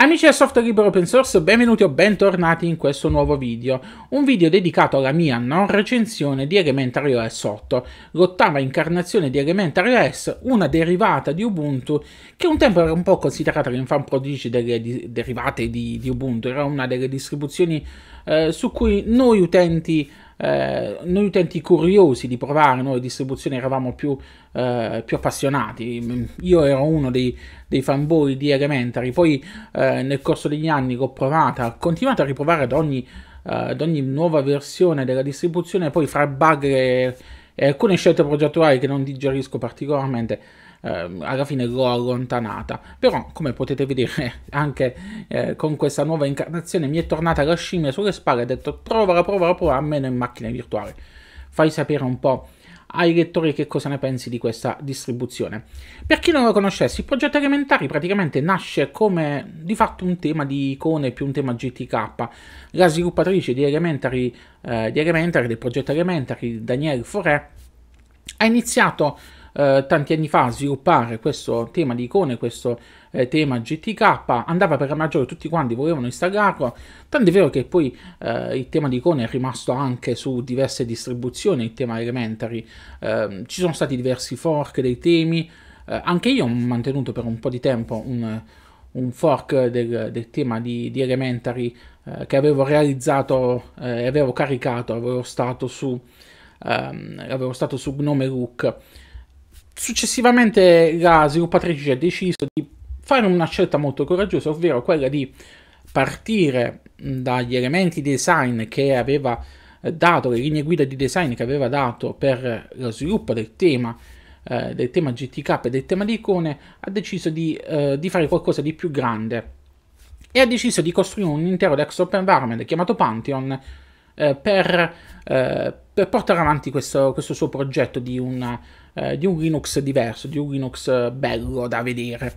Amici del software libero open source, benvenuti o bentornati in questo nuovo video, un video dedicato alla mia non recensione di Elementary OS 8, l'ottava incarnazione di Elementary OS, una derivata di Ubuntu che un tempo era un po' considerata l'infam prodigy delle di derivate di, di, Ubuntu, era una delle distribuzioni eh, su cui noi utenti eh, noi utenti curiosi di provare nuove distribuzioni eravamo più, eh, più appassionati. Io ero uno dei, dei fanboy di Elementary, poi eh, nel corso degli anni l'ho provata, continuato a riprovare ad ogni, eh, ad ogni, nuova versione della distribuzione, poi fra bug e, e alcune scelte progettuali che non digerisco particolarmente eh, alla fine l'ho allontanata. Però, come potete vedere, anche eh, con questa nuova incarnazione mi è tornata la scimmia sulle spalle e ho detto provala, provala, provala, meno in macchina virtuale. Fai sapere un po' ai lettori che cosa ne pensi di questa distribuzione. Per chi non lo conoscesse, il progetto elementari praticamente nasce come di fatto un tema di icone più un tema GTK. La sviluppatrice di elementari, eh, di elementary del progetto elementari, Danielle Forè, ha iniziato eh, tanti anni fa a sviluppare questo tema di icone, questo eh, tema GTK, andava per la maggiore tutti quanti volevano installarlo, tanto è vero che poi eh, il tema di icone è rimasto anche su diverse distribuzioni, il tema elementary, ehm, ci sono stati diversi fork dei temi, eh, anche io ho mantenuto per un po' di tempo un un fork del, del tema di, di Elementary eh, che avevo realizzato eh, e eh, avevo caricato, avevo stato su, ehm, avevo stato su Gnome Look. Successivamente la sviluppatrice ha deciso di fare una scelta molto coraggiosa, ovvero quella di partire dagli elementi design che aveva eh, dato, le linee guida di design che aveva dato per lo sviluppo del tema, eh, del tema GTK e del tema di icone, ha deciso di, eh, di, fare qualcosa di più grande e ha deciso di costruire un intero desktop environment chiamato Pantheon eh, per, eh, per, portare avanti questo, questo suo progetto di un... Eh, di un Linux diverso, di un Linux eh, bello da vedere.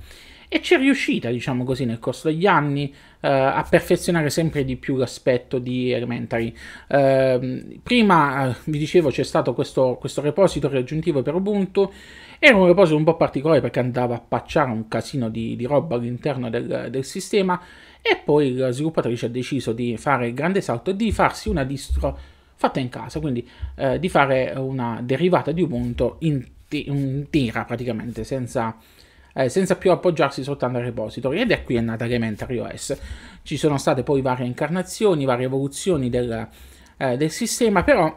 E c'è riuscita, diciamo così, nel corso degli anni eh, a perfezionare sempre di più l'aspetto di Elementary. Ehm, eh, prima, vi dicevo, c'è stato questo, questo repository aggiuntivo per Ubuntu era un repository un po' particolare perché andava a pacciare un casino di, di roba all'interno del, del, sistema e poi la sviluppatrice ha deciso di fare il grande salto e di farsi una distro fatta in casa, quindi eh, di fare una derivata di Ubuntu in, in tira praticamente, senza, eh, senza più appoggiarsi soltanto al repository ed è qui è nata Elementary OS. Ci sono state poi varie incarnazioni, varie evoluzioni del, eh, del sistema, però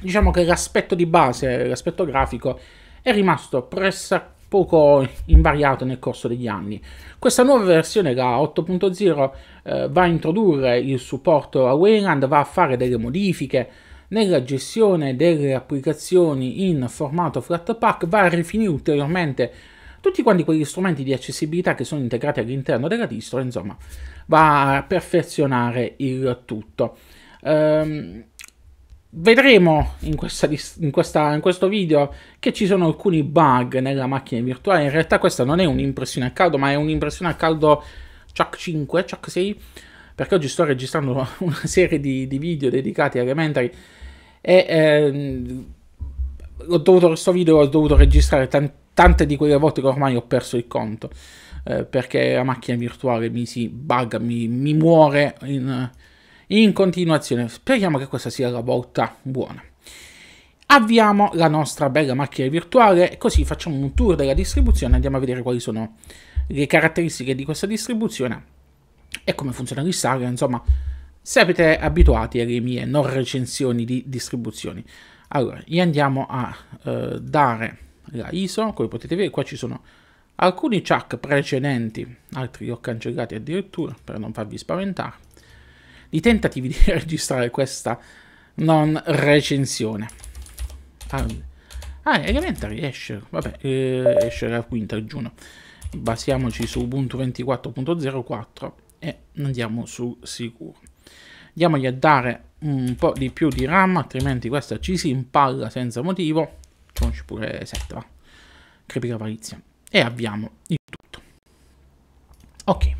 diciamo che l'aspetto di base, l'aspetto grafico è rimasto pressa, poco invariato nel corso degli anni. Questa nuova versione, la 8.0, eh, va a introdurre il supporto a Wayland, va a fare delle modifiche nella gestione delle applicazioni in formato Flatpak, va a rifinire ulteriormente tutti quanti quegli strumenti di accessibilità che sono integrati all'interno della distro, insomma, va a perfezionare il tutto. Ehm, Vedremo in, questa, in, questa, in, questo video che ci sono alcuni bug nella macchina virtuale. In realtà questa non è un'impressione a caldo, ma è un'impressione a caldo Chuck 5, Chuck 6, perché oggi sto registrando una serie di, di video dedicati a Elementary e ehm, dovuto, questo video l'ho dovuto registrare tan tante di quelle volte che ormai ho perso il conto, eh, perché la macchina virtuale mi si bugga, mi, mi muore in in continuazione. Speriamo che questa sia la volta buona. Avviamo la nostra bella macchina virtuale, così facciamo un tour della distribuzione, andiamo a vedere quali sono le caratteristiche di questa distribuzione e come funziona i insomma, se siete abituati alle mie non recensioni di distribuzioni. Allora, gli andiamo a eh, dare la ISO, come potete vedere qua ci sono alcuni chuck precedenti, altri li ho cancellati addirittura per non farvi spaventare di tentativi di registrare questa non recensione. Ah, Elementary esce, vabbè, eh, esce la quinta giugno. Basiamoci su Ubuntu 24.04 e andiamo su sicuro. Andiamogli a dare un po' di più di RAM, altrimenti questa ci si impalla senza motivo. Facciamoci pure 7, va. Crepi cavarizia. E abbiamo il tutto. Ok.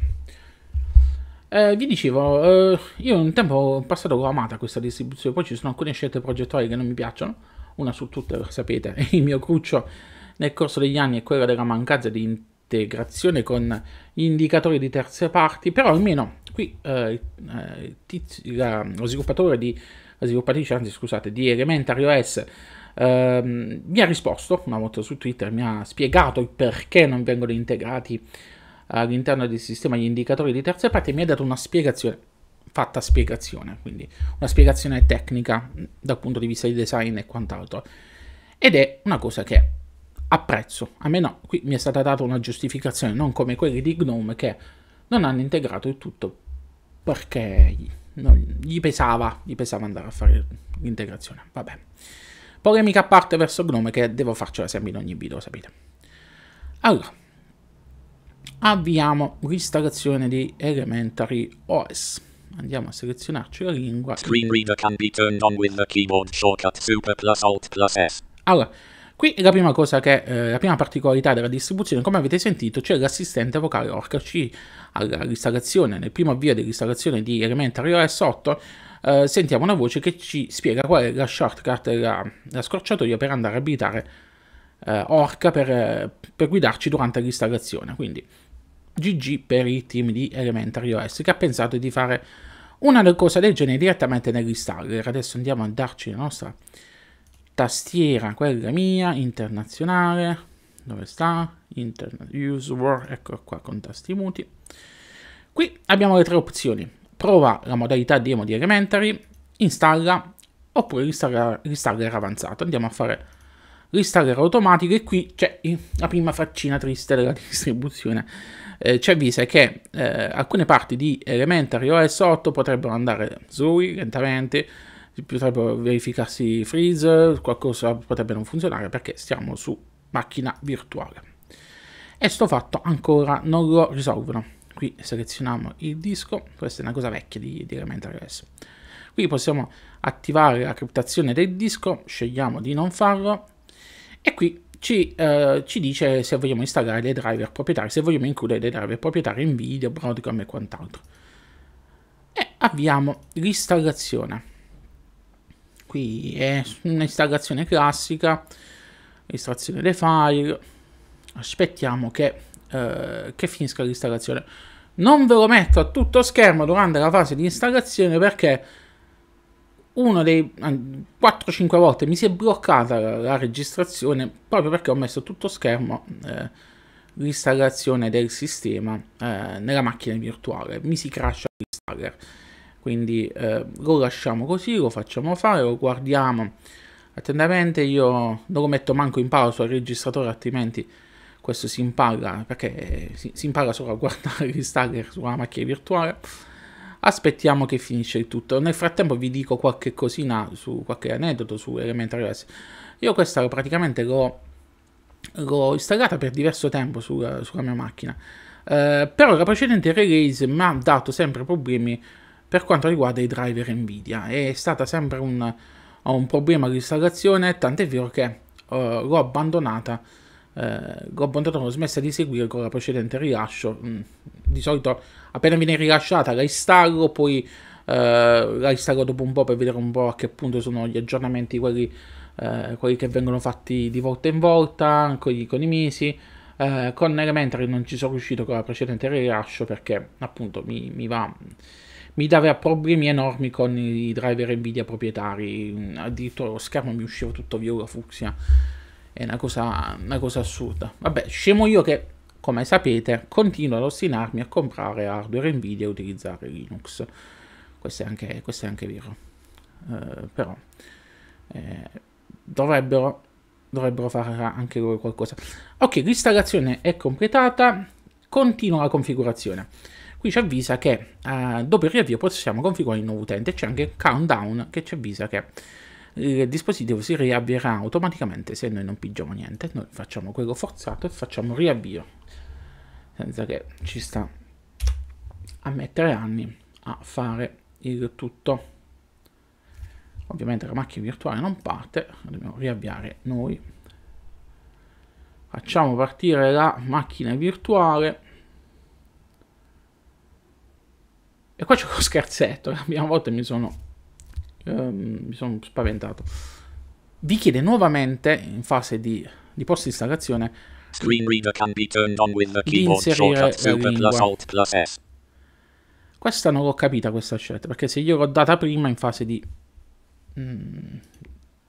Eh, vi dicevo, eh, io un tempo passato ho amata questa distribuzione, poi ci sono alcune scelte progettuali che non mi piacciono, una su tutte lo sapete, il mio cruccio nel corso degli anni è quello della mancanza di integrazione con gli indicatori di terze parti, però almeno qui eh, eh tizi, la, lo sviluppatore di, la sviluppatrice, anzi scusate, di Elementary OS ehm, mi ha risposto una volta su Twitter, mi ha spiegato il perché non vengono integrati all'interno del sistema gli indicatori di terze parti e mi ha dato una spiegazione, fatta spiegazione, quindi una spiegazione tecnica mm, dal punto di vista di design e quant'altro. Ed è una cosa che apprezzo, a me no, qui mi è stata data una giustificazione, non come quelli di Gnome che non hanno integrato il tutto perché non, gli, pesava, gli pesava andare a fare l'integrazione, vabbè. Polemica a parte verso Gnome che devo farcela sempre in ogni video, sapete. Allora, avviamo l'installazione di Elementary OS. Andiamo a selezionarci la lingua. Screen reader can be turned on with the keyboard shortcut Allora, qui la prima cosa che, eh, la prima particolarità della distribuzione, come avete sentito, c'è l'assistente vocale OrcaC all'installazione, nel primo avvio dell'installazione di Elementary OS 8, eh, sentiamo una voce che ci spiega qual è la shortcut, la, la scorciatoia per andare a abilitare eh, orca per, eh, per guidarci durante l'installazione. Quindi GG per il team di Elementary OS che ha pensato di fare una cosa del genere direttamente nell'installer. Adesso andiamo a darci la nostra tastiera, quella mia, internazionale. Dove sta? Internet User, ecco qua con tasti muti. Qui abbiamo le tre opzioni. Prova la modalità demo di Elementary, installa oppure l'installer avanzato. Andiamo a fare l'installer automatico e qui c'è la prima faccina triste della distribuzione. Eh, ci avvisa che eh, alcune parti di Elementary OS 8 potrebbero andare slowly, lentamente, potrebbero verificarsi freeze, qualcosa potrebbe non funzionare perché stiamo su macchina virtuale. E sto fatto ancora non lo risolvono. Qui selezioniamo il disco, questa è una cosa vecchia di, di Elementary OS. Qui possiamo attivare la criptazione del disco, scegliamo di non farlo, e qui ci, eh, ci, dice se vogliamo installare dei driver proprietari, se vogliamo includere dei driver proprietari in video, broadcom e quant'altro. E abbiamo l'installazione. Qui è un'installazione classica, estrazione dei file, aspettiamo che, eh, che finisca l'installazione. Non ve lo metto a tutto schermo durante la fase di installazione perché uno dei 4-5 volte mi si è bloccata la, registrazione proprio perché ho messo tutto schermo eh, l'installazione del sistema eh, nella macchina virtuale mi si crasha l'installer quindi eh, lo lasciamo così lo facciamo fare lo guardiamo attentamente io non lo metto manco in pausa al registratore altrimenti questo si impalla perché si, si impalla solo a guardare l'installer sulla macchina virtuale aspettiamo che finisce il tutto. Nel frattempo vi dico qualche cosina su qualche aneddoto su Elementary OS. Io questa praticamente l'ho, installata per diverso tempo sulla, sulla mia macchina, eh, però la precedente release mi ha dato sempre problemi per quanto riguarda i driver Nvidia. È stata sempre un, un problema di installazione, tant'è vero che eh, l'ho abbandonata eh, Gob smessa di seguire con la precedente rilascio. Mm. Di solito appena viene rilasciata la installo, poi eh, la installo dopo un po' per vedere un po' a che punto sono gli aggiornamenti, quelli, eh, quelli che vengono fatti di volta in volta, quelli con i mesi. Eh, con Elementary non ci sono riuscito con la precedente rilascio perché appunto mi, mi va mi dava problemi enormi con i driver Nvidia proprietari, mm, addirittura lo schermo mi usciva tutto viola fucsia. È una cosa, una cosa assurda. Vabbè, scemo io che, come sapete, continuo ad ostinarmi a comprare hardware Nvidia e utilizzare Linux. Questo è anche, questo è anche vero. Eh, però eh, dovrebbero, dovrebbero fare anche loro qualcosa. Ok, l'installazione è completata. Continua la configurazione qui ci avvisa che eh, dopo il riavvio possiamo configurare il nuovo utente c'è anche il countdown che ci avvisa che il dispositivo si riavvierà automaticamente se noi non pigiamo niente. Noi facciamo quello forzato e facciamo riavvio, senza che ci sta a mettere anni a fare il tutto. Ovviamente la macchina virtuale non parte, dobbiamo riavviare noi. Facciamo partire la macchina virtuale. E qua c'è lo scherzetto, la prima volta mi sono ehm, mi sono spaventato. Vi chiede nuovamente, in fase di, di post-installazione, Screen reader can be turned on with the keyboard shortcut alt plus S. Questa non l'ho capita questa scelta, perché se io l'ho data prima in fase di, mm,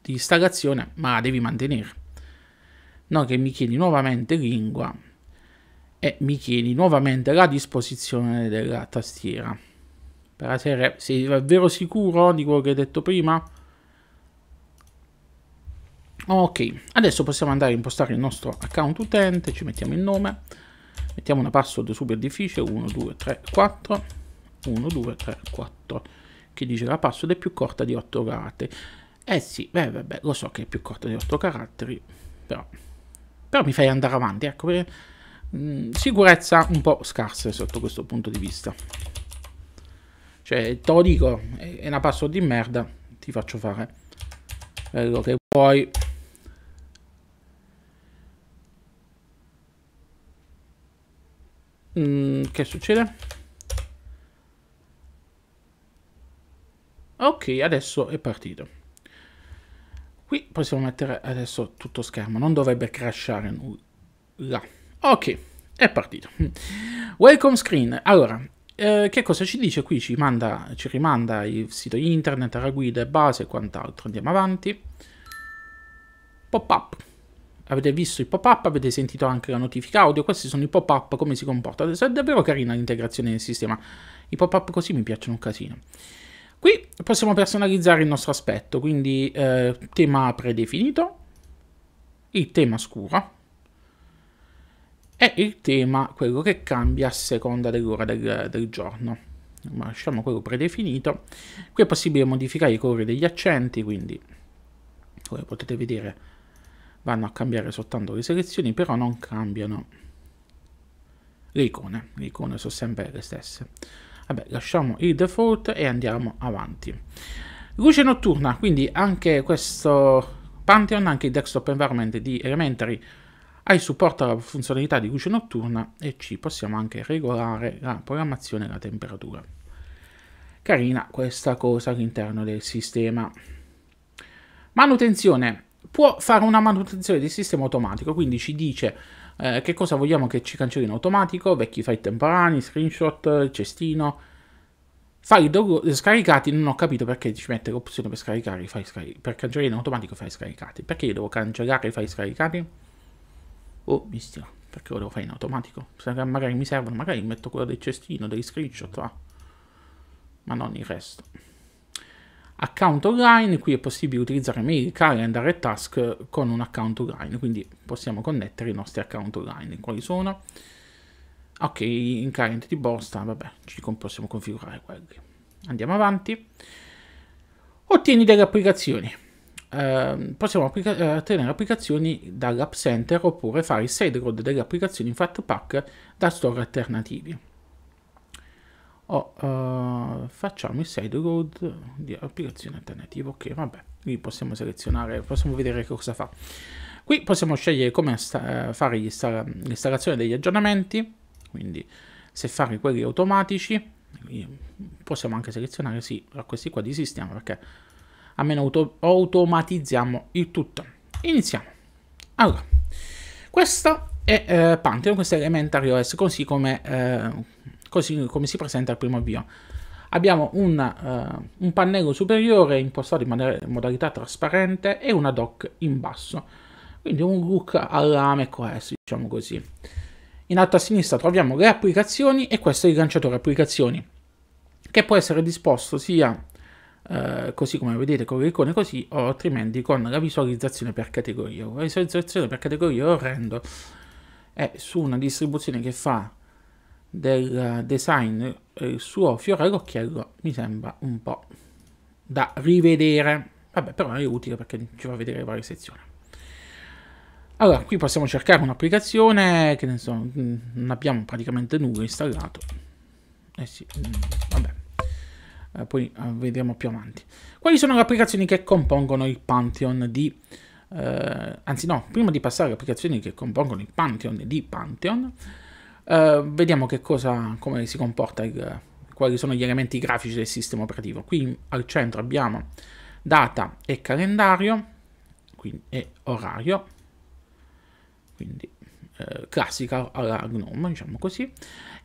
di installazione, ma la devi mantenere. No, che mi chiedi nuovamente lingua e mi chiedi nuovamente la disposizione della tastiera per la serie sei davvero sicuro di quello che hai detto prima? Ok, adesso possiamo andare a impostare il nostro account utente, ci mettiamo il nome, mettiamo una password super difficile, 1, 2, 3, 4, 1, 2, 3, 4, che dice la password è più corta di 8 caratteri. Eh sì, beh, vabbè, lo so che è più corta di 8 caratteri, però, però mi fai andare avanti, ecco, perché, mh, mm, sicurezza un po' scarsa sotto questo punto di vista. Cioè, te lo dico, è una password di merda, ti faccio fare quello che vuoi. Mm, che succede? Ok, adesso è partito. Qui possiamo mettere adesso tutto schermo, non dovrebbe crashare nulla. Ok, è partito. Welcome screen. Allora, eh, che cosa ci dice qui? Ci, manda, ci rimanda il sito internet, la guida, base e quant'altro. Andiamo avanti. Pop-up. Avete visto i pop-up, avete sentito anche la notifica audio. Questi sono i pop-up, come si comporta. Adesso è davvero carina l'integrazione del sistema. I pop-up così mi piacciono un casino. Qui possiamo personalizzare il nostro aspetto, quindi eh, tema predefinito, il tema scuro, è il tema quello che cambia a seconda dell'ora del, del, giorno. Ma lasciamo quello predefinito. Qui è possibile modificare i colori degli accenti, quindi come potete vedere vanno a cambiare soltanto le selezioni, però non cambiano le icone. Le icone sono sempre le stesse. Vabbè, lasciamo il default e andiamo avanti. Luce notturna, quindi anche questo Pantheon, anche il desktop environment di Elementary, AI supporta la funzionalità di luce notturna e ci possiamo anche regolare la programmazione e la temperatura. Carina questa cosa all'interno del sistema. Manutenzione. Può fare una manutenzione del sistema automatico, quindi ci dice eh, che cosa vogliamo che ci cancelli in automatico, vecchi file temporanei, screenshot, cestino, file scaricati, non ho capito perché ci mette l'opzione per scaricare i file scaricati, per cancellare in automatico i file scaricati. Perché io devo cancellare i file scaricati? oh mistia perché lo devo fare in automatico magari mi servono magari metto quello del cestino degli screenshot va. ma non il resto account online qui è possibile utilizzare mail, calendar e task con un account online quindi possiamo connettere i nostri account online quali sono ok in client di borsa, vabbè ci possiamo configurare quelli andiamo avanti ottieni delle applicazioni eh, possiamo applica- eh, tenere applicazioni dall'app center oppure fare il sideload delle applicazioni in pack da store alternativi. Oh, uh, facciamo il sideload di applicazione alternativa. Ok, vabbè, qui possiamo selezionare, possiamo vedere che cosa fa. Qui possiamo scegliere come eh, fare l'installazione degli aggiornamenti, quindi se fare quelli automatici, possiamo anche selezionare sì, questi qua di sistema perché almeno auto automatizziamo il tutto. Iniziamo. Allora, questo è eh, Pantheon, questo è Elementary OS, così come, eh, così come si presenta al primo avvio. Abbiamo una, uh, eh, un pannello superiore impostato in modalità trasparente e una dock in basso. Quindi un look alla macOS, diciamo così. In alto a sinistra troviamo le applicazioni e questo è il lanciatore applicazioni, che può essere disposto sia eh, così come vedete con le icone così o altrimenti con la visualizzazione per categoria. La visualizzazione per categoria lo rendo è su una distribuzione che fa del design il eh, suo fiore all'occhiello mi sembra un po' da rivedere. Vabbè, però è utile perché ci fa vedere le varie sezioni. Allora, qui possiamo cercare un'applicazione che ne so, non mm, abbiamo praticamente nulla installato. Eh sì, mm, vabbè eh, poi eh, vedremo più avanti. Quali sono le applicazioni che compongono il Pantheon di... Eh, anzi no, prima di passare alle applicazioni che compongono il Pantheon di Pantheon, eh, vediamo che cosa, come si comporta, il, quali sono gli elementi grafici del sistema operativo. Qui al centro abbiamo data e calendario, quindi, e orario, quindi eh, classica alla GNOME, diciamo così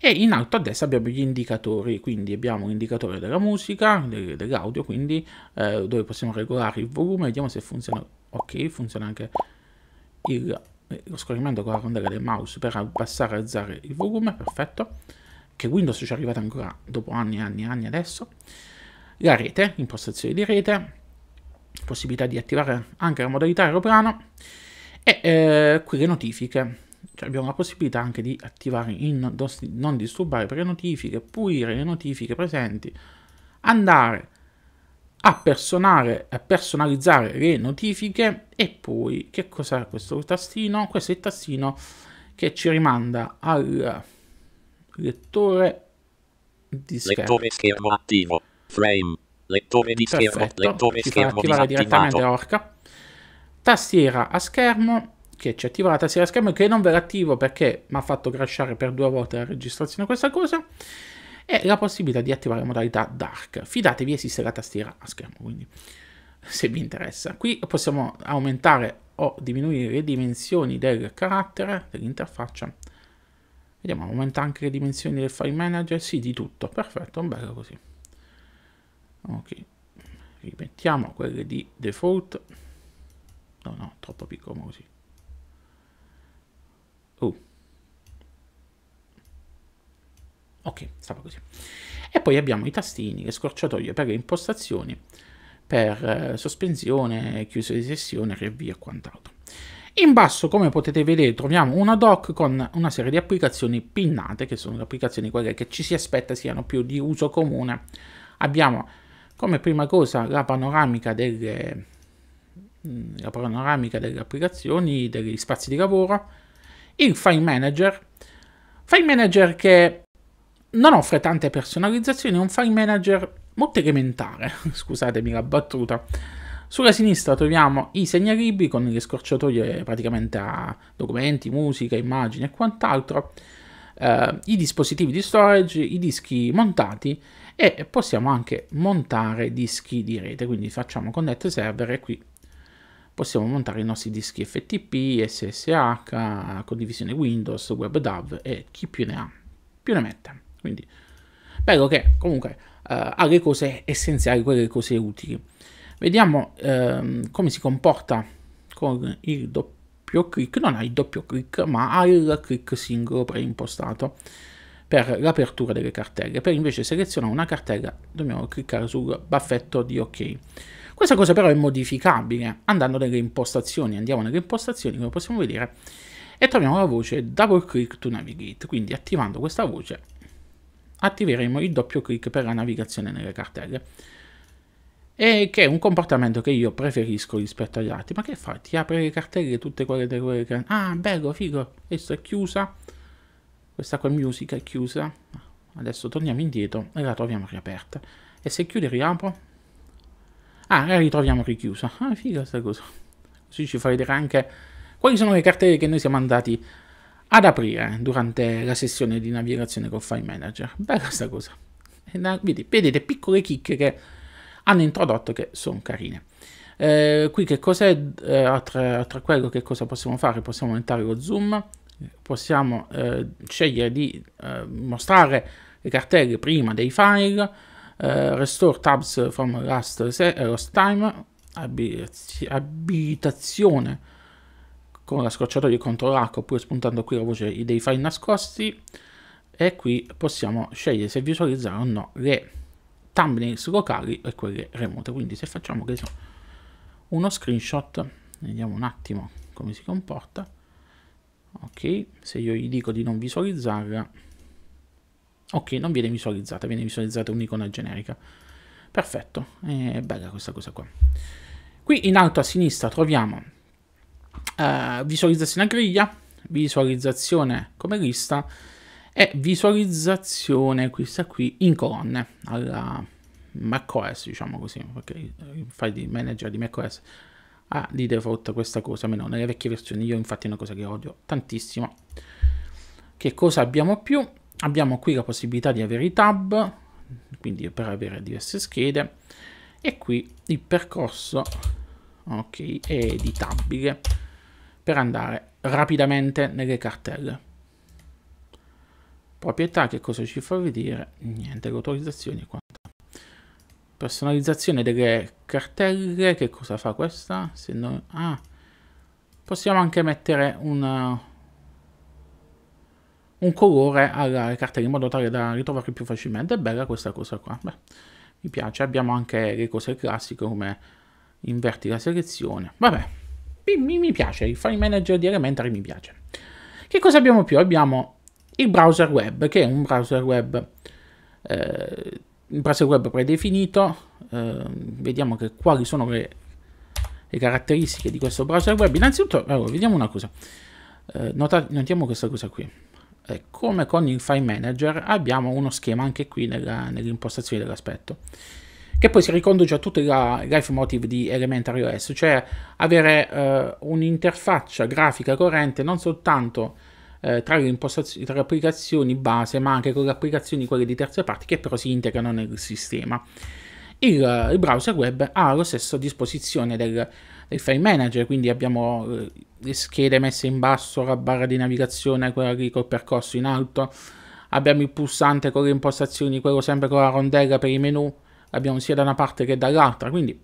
e in alto a destra abbiamo gli indicatori, quindi abbiamo l'indicatore della musica, dell'audio, quindi eh, dove possiamo regolare il volume, vediamo se funziona, ok, funziona anche il, lo scorrimento con la rondella del mouse per abbassare e alzare il volume, perfetto, che Windows ci è arrivato ancora dopo anni e anni e anni adesso, la rete, impostazioni di rete, possibilità di attivare anche la modalità aeroplano e eh, qui le notifiche cioè abbiamo la possibilità anche di attivare in non disturbare per le notifiche, pulire le notifiche presenti, andare a, personare, a personalizzare le notifiche e poi che cos'è questo tastino? Questo è il tastino che ci rimanda al lettore di schermo. Lettore schermo attivo, frame, lettore di Perfetto. schermo, lettore ci schermo attivare direttamente l'orca. Tastiera a schermo che ci è attivata sia la schermo che non ve l'attivo perché mi ha fatto crashare per due volte la registrazione questa cosa e la possibilità di attivare la modalità dark. Fidatevi esiste la tastiera a schermo quindi se vi interessa. Qui possiamo aumentare o diminuire le dimensioni del carattere dell'interfaccia. Vediamo, aumenta anche le dimensioni del file manager, sì di tutto, perfetto, bello così. Ok, rimettiamo quelle di default. No, no, troppo piccolo così. Oh. Ok, stava così. E poi abbiamo i tastini, le scorciatoie per le impostazioni, per eh, sospensione, chiuso di sessione, riavvio e quant'altro. In basso, come potete vedere, troviamo una doc con una serie di applicazioni pinnate, che sono le applicazioni quelle che ci si aspetta siano più di uso comune. Abbiamo come prima cosa la panoramica delle, mm, la panoramica delle applicazioni, degli spazi di lavoro, il file manager, file manager che non offre tante personalizzazioni, è un file manager molto elementare, scusatemi la battuta. Sulla sinistra troviamo i segnalibri con le scorciatoie praticamente a documenti, musica, immagini e quant'altro, eh, i dispositivi di storage, i dischi montati e possiamo anche montare dischi di rete, quindi facciamo connect server e qui possiamo montare i nostri dischi FTP, SSH, condivisione Windows, WebDAV e chi più ne ha, più ne mette. Quindi, bello che comunque eh, ha le cose essenziali, quelle cose utili. Vediamo ehm, come si comporta con il doppio clic, non ha il doppio clic, ma ha il clic singolo preimpostato per l'apertura delle cartelle. Per invece selezionare una cartella dobbiamo cliccare sul baffetto di OK. Questa cosa però è modificabile andando nelle impostazioni, andiamo nelle impostazioni come possiamo vedere e troviamo la voce double click to navigate, quindi attivando questa voce attiveremo il doppio clic per la navigazione nelle cartelle e che è un comportamento che io preferisco rispetto agli altri. Ma che fa? Ti apre le cartelle tutte quelle delle quelle che... Ah, bello, figo, questa è chiusa, questa qua è musica è chiusa, adesso torniamo indietro e la troviamo riaperta. E se chiude riapro, Ah, la ritroviamo richiusa. Ah, figa sta cosa. Così ci fa vedere anche quali sono le cartelle che noi siamo andati ad aprire durante la sessione di navigazione con File Manager. Bella sta cosa. Vedete, vedete piccole chicche che hanno introdotto che sono carine. Eh, qui che cos'è, eh, tra, quello che cosa possiamo fare, possiamo aumentare lo zoom, possiamo eh, scegliere di eh, mostrare le cartelle prima dei file, eh, restore tabs from last, eh, last time, abilitazione con la scorciatoia CTRL H oppure spuntando qui la voce dei file nascosti e qui possiamo scegliere se visualizzare o no le thumbnails locali e quelle remote quindi se facciamo che so, uno screenshot vediamo un attimo come si comporta ok se io gli dico di non visualizzarla Ok, non viene visualizzata, viene visualizzata un'icona generica. Perfetto, è bella questa cosa qua. Qui in alto a sinistra troviamo eh, visualizzazione a griglia, visualizzazione come lista e visualizzazione questa qui in colonne alla macOS, diciamo così, perché il file di manager di macOS ha di default questa cosa, almeno nelle vecchie versioni, io infatti è una cosa che odio tantissimo. Che cosa abbiamo più? abbiamo qui la possibilità di avere i tab, quindi per avere diverse schede, e qui il percorso ok, è editabile per andare rapidamente nelle cartelle. Proprietà, che cosa ci fa vedere? Niente, le autorizzazioni e quant'altro. Personalizzazione delle cartelle, che cosa fa questa? Se noi... Ah, possiamo anche mettere una, un colore alle cartelle in modo tale da ritrovarli più facilmente. È bella questa cosa qua. Beh, mi piace. Abbiamo anche le cose classiche come inverti la selezione. Vabbè, mi, mi piace. Il file manager di Elementary mi piace. Che cosa abbiamo più? Abbiamo il browser web, che è un browser web, eh, un browser web predefinito. Eh, vediamo che, quali sono le, le, caratteristiche di questo browser web. Innanzitutto, allora, vediamo una cosa. Eh, notiamo questa cosa qui e eh, come con il file manager abbiamo uno schema anche qui nella, nell'impostazione dell'aspetto che poi si riconduce a tutto il life motive di Elementary OS, cioè avere eh, un'interfaccia grafica corrente non soltanto eh, tra, le tra, le applicazioni base, ma anche con le applicazioni quelle di terze parti che però si integrano nel sistema. Il, il browser web ha lo stesso a disposizione del, del file manager, quindi abbiamo eh, le schede messe in basso, la barra di navigazione, quella lì col percorso in alto. Abbiamo il pulsante con le impostazioni, quello sempre con la rondella per i menu. L'abbiamo sia da una parte che dall'altra, quindi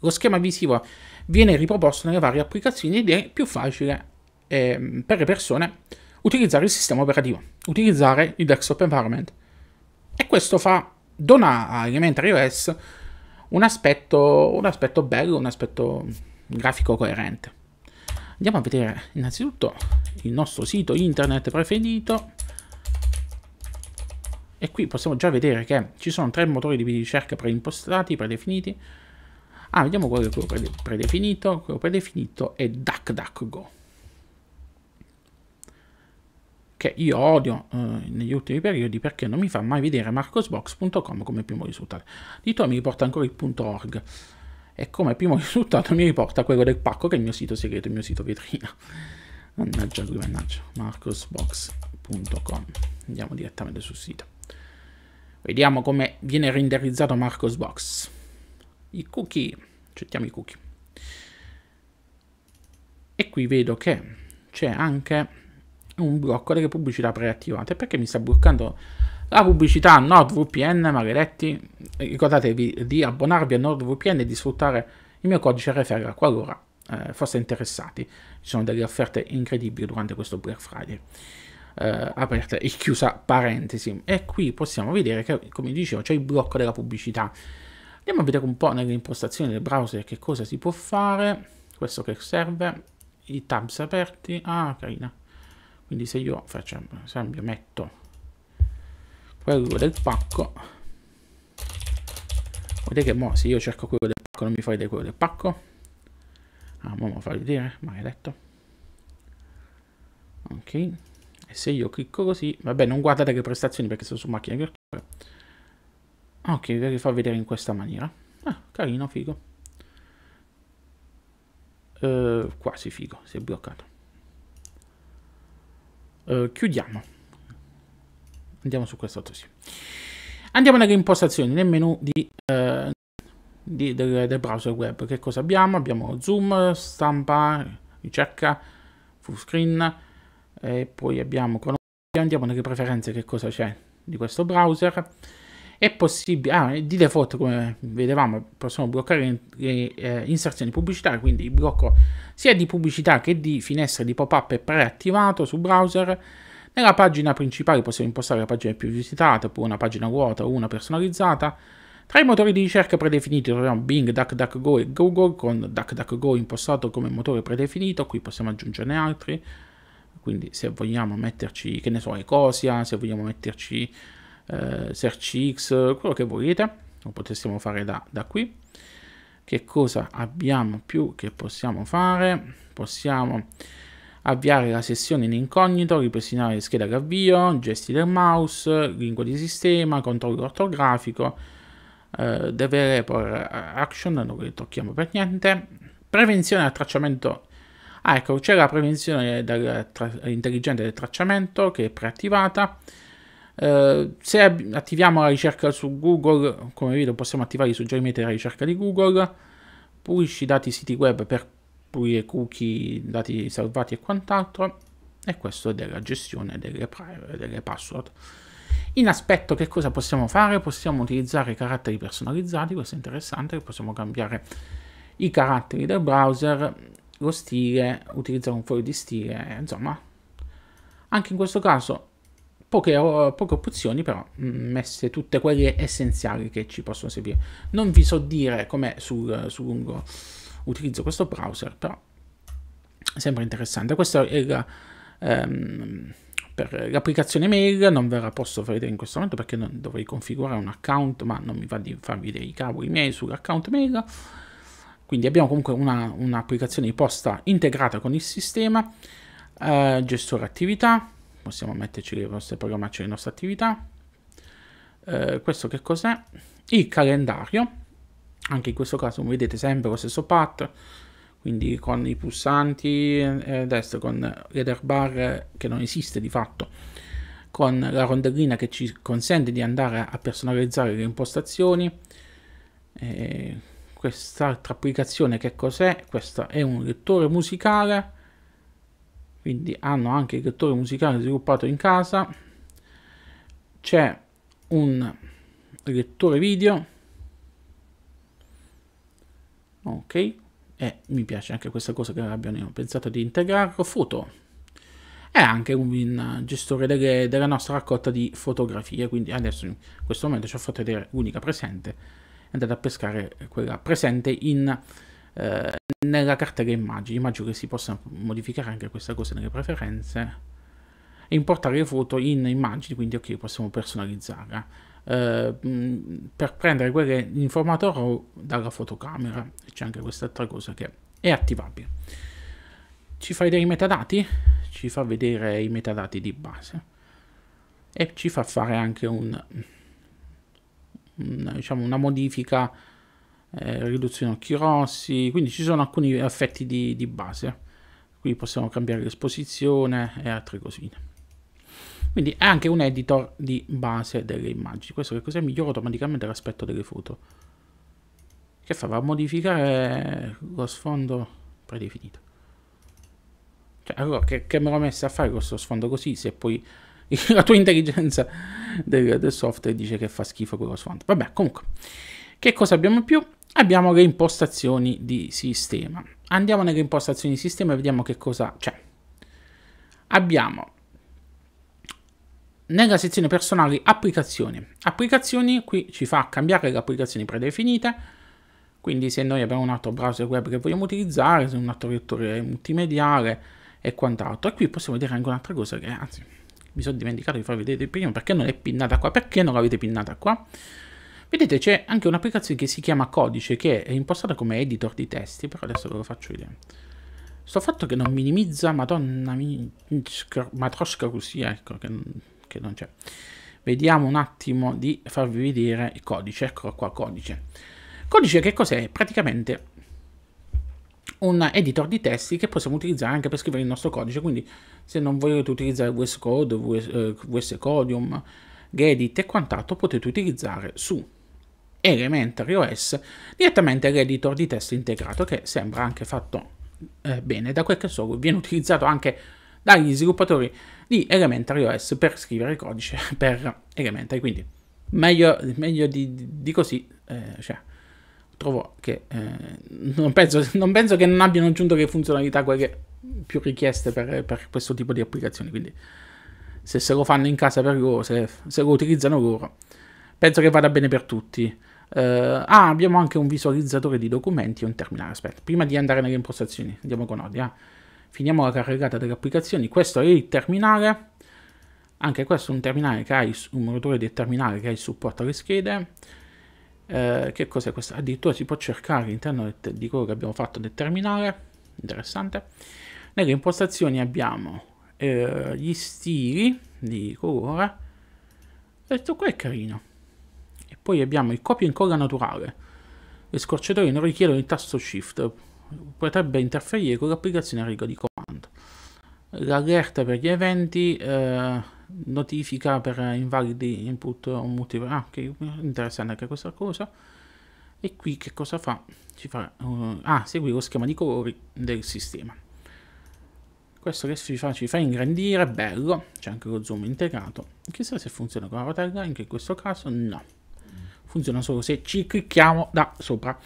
lo schema visivo viene riproposto nelle varie applicazioni ed è più facile eh, per le persone utilizzare il sistema operativo, utilizzare il desktop environment. E questo fa, dona a Elementary OS un aspetto, un aspetto bello, un aspetto grafico coerente andiamo a vedere innanzitutto il nostro sito internet preferito e qui possiamo già vedere che ci sono tre motori di ricerca preimpostati, predefiniti ah vediamo quello che ho predefinito quello predefinito è DuckDuckGo che io odio eh, negli ultimi periodi perché non mi fa mai vedere marcosbox.com come primo risultato di to mi riporta ancora il punto org e come primo risultato mi riporta quello del pacco che è il mio sito segreto, il mio sito vetrina. Mannaggia lui, mannaggia. marcosbox.com Andiamo direttamente sul sito. Vediamo come viene renderizzato Marcosbox. I cookie. Accettiamo i cookie. E qui vedo che c'è anche un blocco delle pubblicità preattivate. Perché mi sta bloccando la pubblicità NordVPN, maledetti, ricordatevi di abbonarvi a NordVPN e di sfruttare il mio codice referral qualora eh, foste interessati. Ci sono delle offerte incredibili durante questo Black Friday. Eh, aperta e chiusa parentesi. E qui possiamo vedere che, come dicevo, c'è il blocco della pubblicità. Andiamo a vedere un po' nelle impostazioni del browser che cosa si può fare. Questo che serve, i tabs aperti. Ah, carina. Quindi se io faccio, per esempio, metto quello del pacco vedete che mo se io cerco quello del pacco non mi fai vedere quello del pacco ah mo lo fai vedere maledetto ok e se io clicco così vabbè non guardate le prestazioni perché sono su macchina virtuale ah, ok ve li fa vedere in questa maniera ah, carino figo uh, quasi figo si è bloccato uh, chiudiamo Andiamo su quest'altro sì. Andiamo nelle impostazioni, nel menu di, eh, di, del, del, browser web. Che cosa abbiamo? Abbiamo zoom, stampa, ricerca, full screen e poi abbiamo cronologia. Andiamo nelle preferenze che cosa c'è di questo browser. È possibile, ah, di default come vedevamo possiamo bloccare le, le eh, inserzioni pubblicitarie, quindi il blocco sia di pubblicità che di finestre di pop-up è preattivato sul browser nella pagina principale possiamo impostare la pagina più visitata, oppure una pagina vuota o una personalizzata. Tra i motori di ricerca predefiniti troviamo Bing, DuckDuckGo e Google con DuckDuckGo impostato come motore predefinito, qui possiamo aggiungerne altri, quindi se vogliamo metterci, che ne so, Ecosia, se vogliamo metterci eh, SearchX, quello che volete, lo potessimo fare da, da qui. Che cosa abbiamo più che possiamo fare? Possiamo avviare la sessione in incognito, ripristinare scheda d'avvio, gesti del mouse, lingua di sistema, controllo ortografico, eh, developer eh, action, non lo tocchiamo per niente, prevenzione al tracciamento Ah, ecco, c'è la prevenzione del intelligente del tracciamento che è preattivata. Eh, se attiviamo la ricerca su Google, come vedo possiamo attivare i suggerimenti della ricerca di Google. Pulisci i dati siti web per pulire cookie, dati salvati e quant'altro e questo è della gestione delle, delle password. In aspetto che cosa possiamo fare? Possiamo utilizzare i caratteri personalizzati, questo è interessante, possiamo cambiare i caratteri del browser, lo stile, utilizzare un foglio di stile, insomma, anche in questo caso poche, poche opzioni però mm, messe tutte quelle essenziali che ci possono servire. Non vi so dire com'è sul, sul lungo utilizzo questo browser, però sembra interessante. Questa è la, ehm, per l'applicazione mail, non ve la posso vedere in questo momento perché dovrei configurare un account, ma non mi va di farvi dei cavoli miei sull'account mail. Quindi abbiamo comunque un'applicazione di posta integrata con il sistema, eh, gestore attività, possiamo metterci le nostre programmazioni, le nostre attività. Eh, questo che cos'è? Il calendario, anche in questo caso come vedete sempre lo stesso path quindi con i pulsanti eh, destro con header bar che non esiste di fatto con la rondellina che ci consente di andare a personalizzare le impostazioni eh, quest'altra applicazione che cos'è? questo è un lettore musicale quindi hanno anche il lettore musicale sviluppato in casa c'è un lettore video ok e eh, mi piace anche questa cosa che abbiamo pensato di integrarlo foto è anche un gestore delle, della nostra raccolta di fotografie quindi adesso in questo momento ci ho fatto vedere l'unica presente andate a pescare quella presente in, eh, nella cartella immagini immagino che si possa modificare anche questa cosa nelle preferenze e importare le foto in immagini quindi ok possiamo personalizzarla eh, mm, per prendere quelle, in formato RAW dalla fotocamera. C'è anche quest'altra cosa che è attivabile. Ci fa vedere i metadati, ci fa vedere i metadati di base e ci fa fare anche un, un, diciamo, una modifica eh, riduzione occhi rossi, quindi ci sono alcuni effetti di, di base. Qui possiamo cambiare l'esposizione e altre cosine. Quindi è anche un editor di base delle immagini. Questo che cos'è? Migliora automaticamente l'aspetto delle foto. Che fa? Va a modificare lo sfondo predefinito. Cioè, allora, che, che me l'ho messa a fare questo sfondo così se poi la tua intelligenza del, del, software dice che fa schifo quello sfondo. Vabbè, comunque, che cosa abbiamo in più? Abbiamo le impostazioni di sistema. Andiamo nelle impostazioni di sistema e vediamo che cosa c'è. Abbiamo nella sezione personali applicazioni. Applicazioni qui ci fa cambiare le applicazioni predefinite, quindi se noi abbiamo un altro browser web che vogliamo utilizzare, se un altro lettore multimediale e quant'altro. E qui possiamo vedere anche un'altra cosa che, anzi, mi sono dimenticato di farvi vedere prima, perché non è pinnata qua, perché non l'avete pinnata qua? Vedete c'è anche un'applicazione che si chiama Codice, che è impostata come editor di testi, però adesso ve lo faccio vedere. Sto fatto che non minimizza, madonna, matrosca così, ecco, che che non c'è. Vediamo un attimo di farvi vedere il codice, eccolo qua, codice. Codice che cos'è? Praticamente un editor di testi che possiamo utilizzare anche per scrivere il nostro codice, quindi se non volete utilizzare VS Code, VS, VS eh, Codium, Gedit e quant'altro potete utilizzare su Elementary OS direttamente l'editor di testo integrato che sembra anche fatto eh, bene, da quel che so viene utilizzato anche dagli sviluppatori di Elementary OS per scrivere il codice per Elementary. Quindi meglio, meglio di, di, così, eh, cioè, trovo che eh, non, penso, non, penso, che non abbiano aggiunto le funzionalità quelle più richieste per, per, questo tipo di applicazioni. Quindi se, se lo fanno in casa per loro, se, se lo utilizzano loro, penso che vada bene per tutti. Uh, ah, abbiamo anche un visualizzatore di documenti e un terminale. Aspetta, prima di andare nelle impostazioni, andiamo con Odia. Ah finiamo la carregata delle applicazioni questo è il terminale anche questo è un terminale che ha il, un moderatore del terminale che ha il supporto alle schede eh, che cos'è questo? addirittura si può cercare all'interno di quello che abbiamo fatto del terminale interessante nelle impostazioni abbiamo eh, gli stili di colore questo qua è carino e poi abbiamo il copia e incolla naturale le scorciatoie non richiedono il tasto shift potrebbe interferire con l'applicazione a riga di comando. L'allerta per gli eventi eh, notifica per invalidi input o multiple. Ah, che interessante anche questa cosa. E qui che cosa fa? Ci fa uh, ah, segui lo schema di colori del sistema. Questo che si fa, ci fa ingrandire, bello, c'è anche lo zoom integrato. Chissà se funziona con la rotella, anche in questo caso no. Funziona solo se ci clicchiamo da sopra.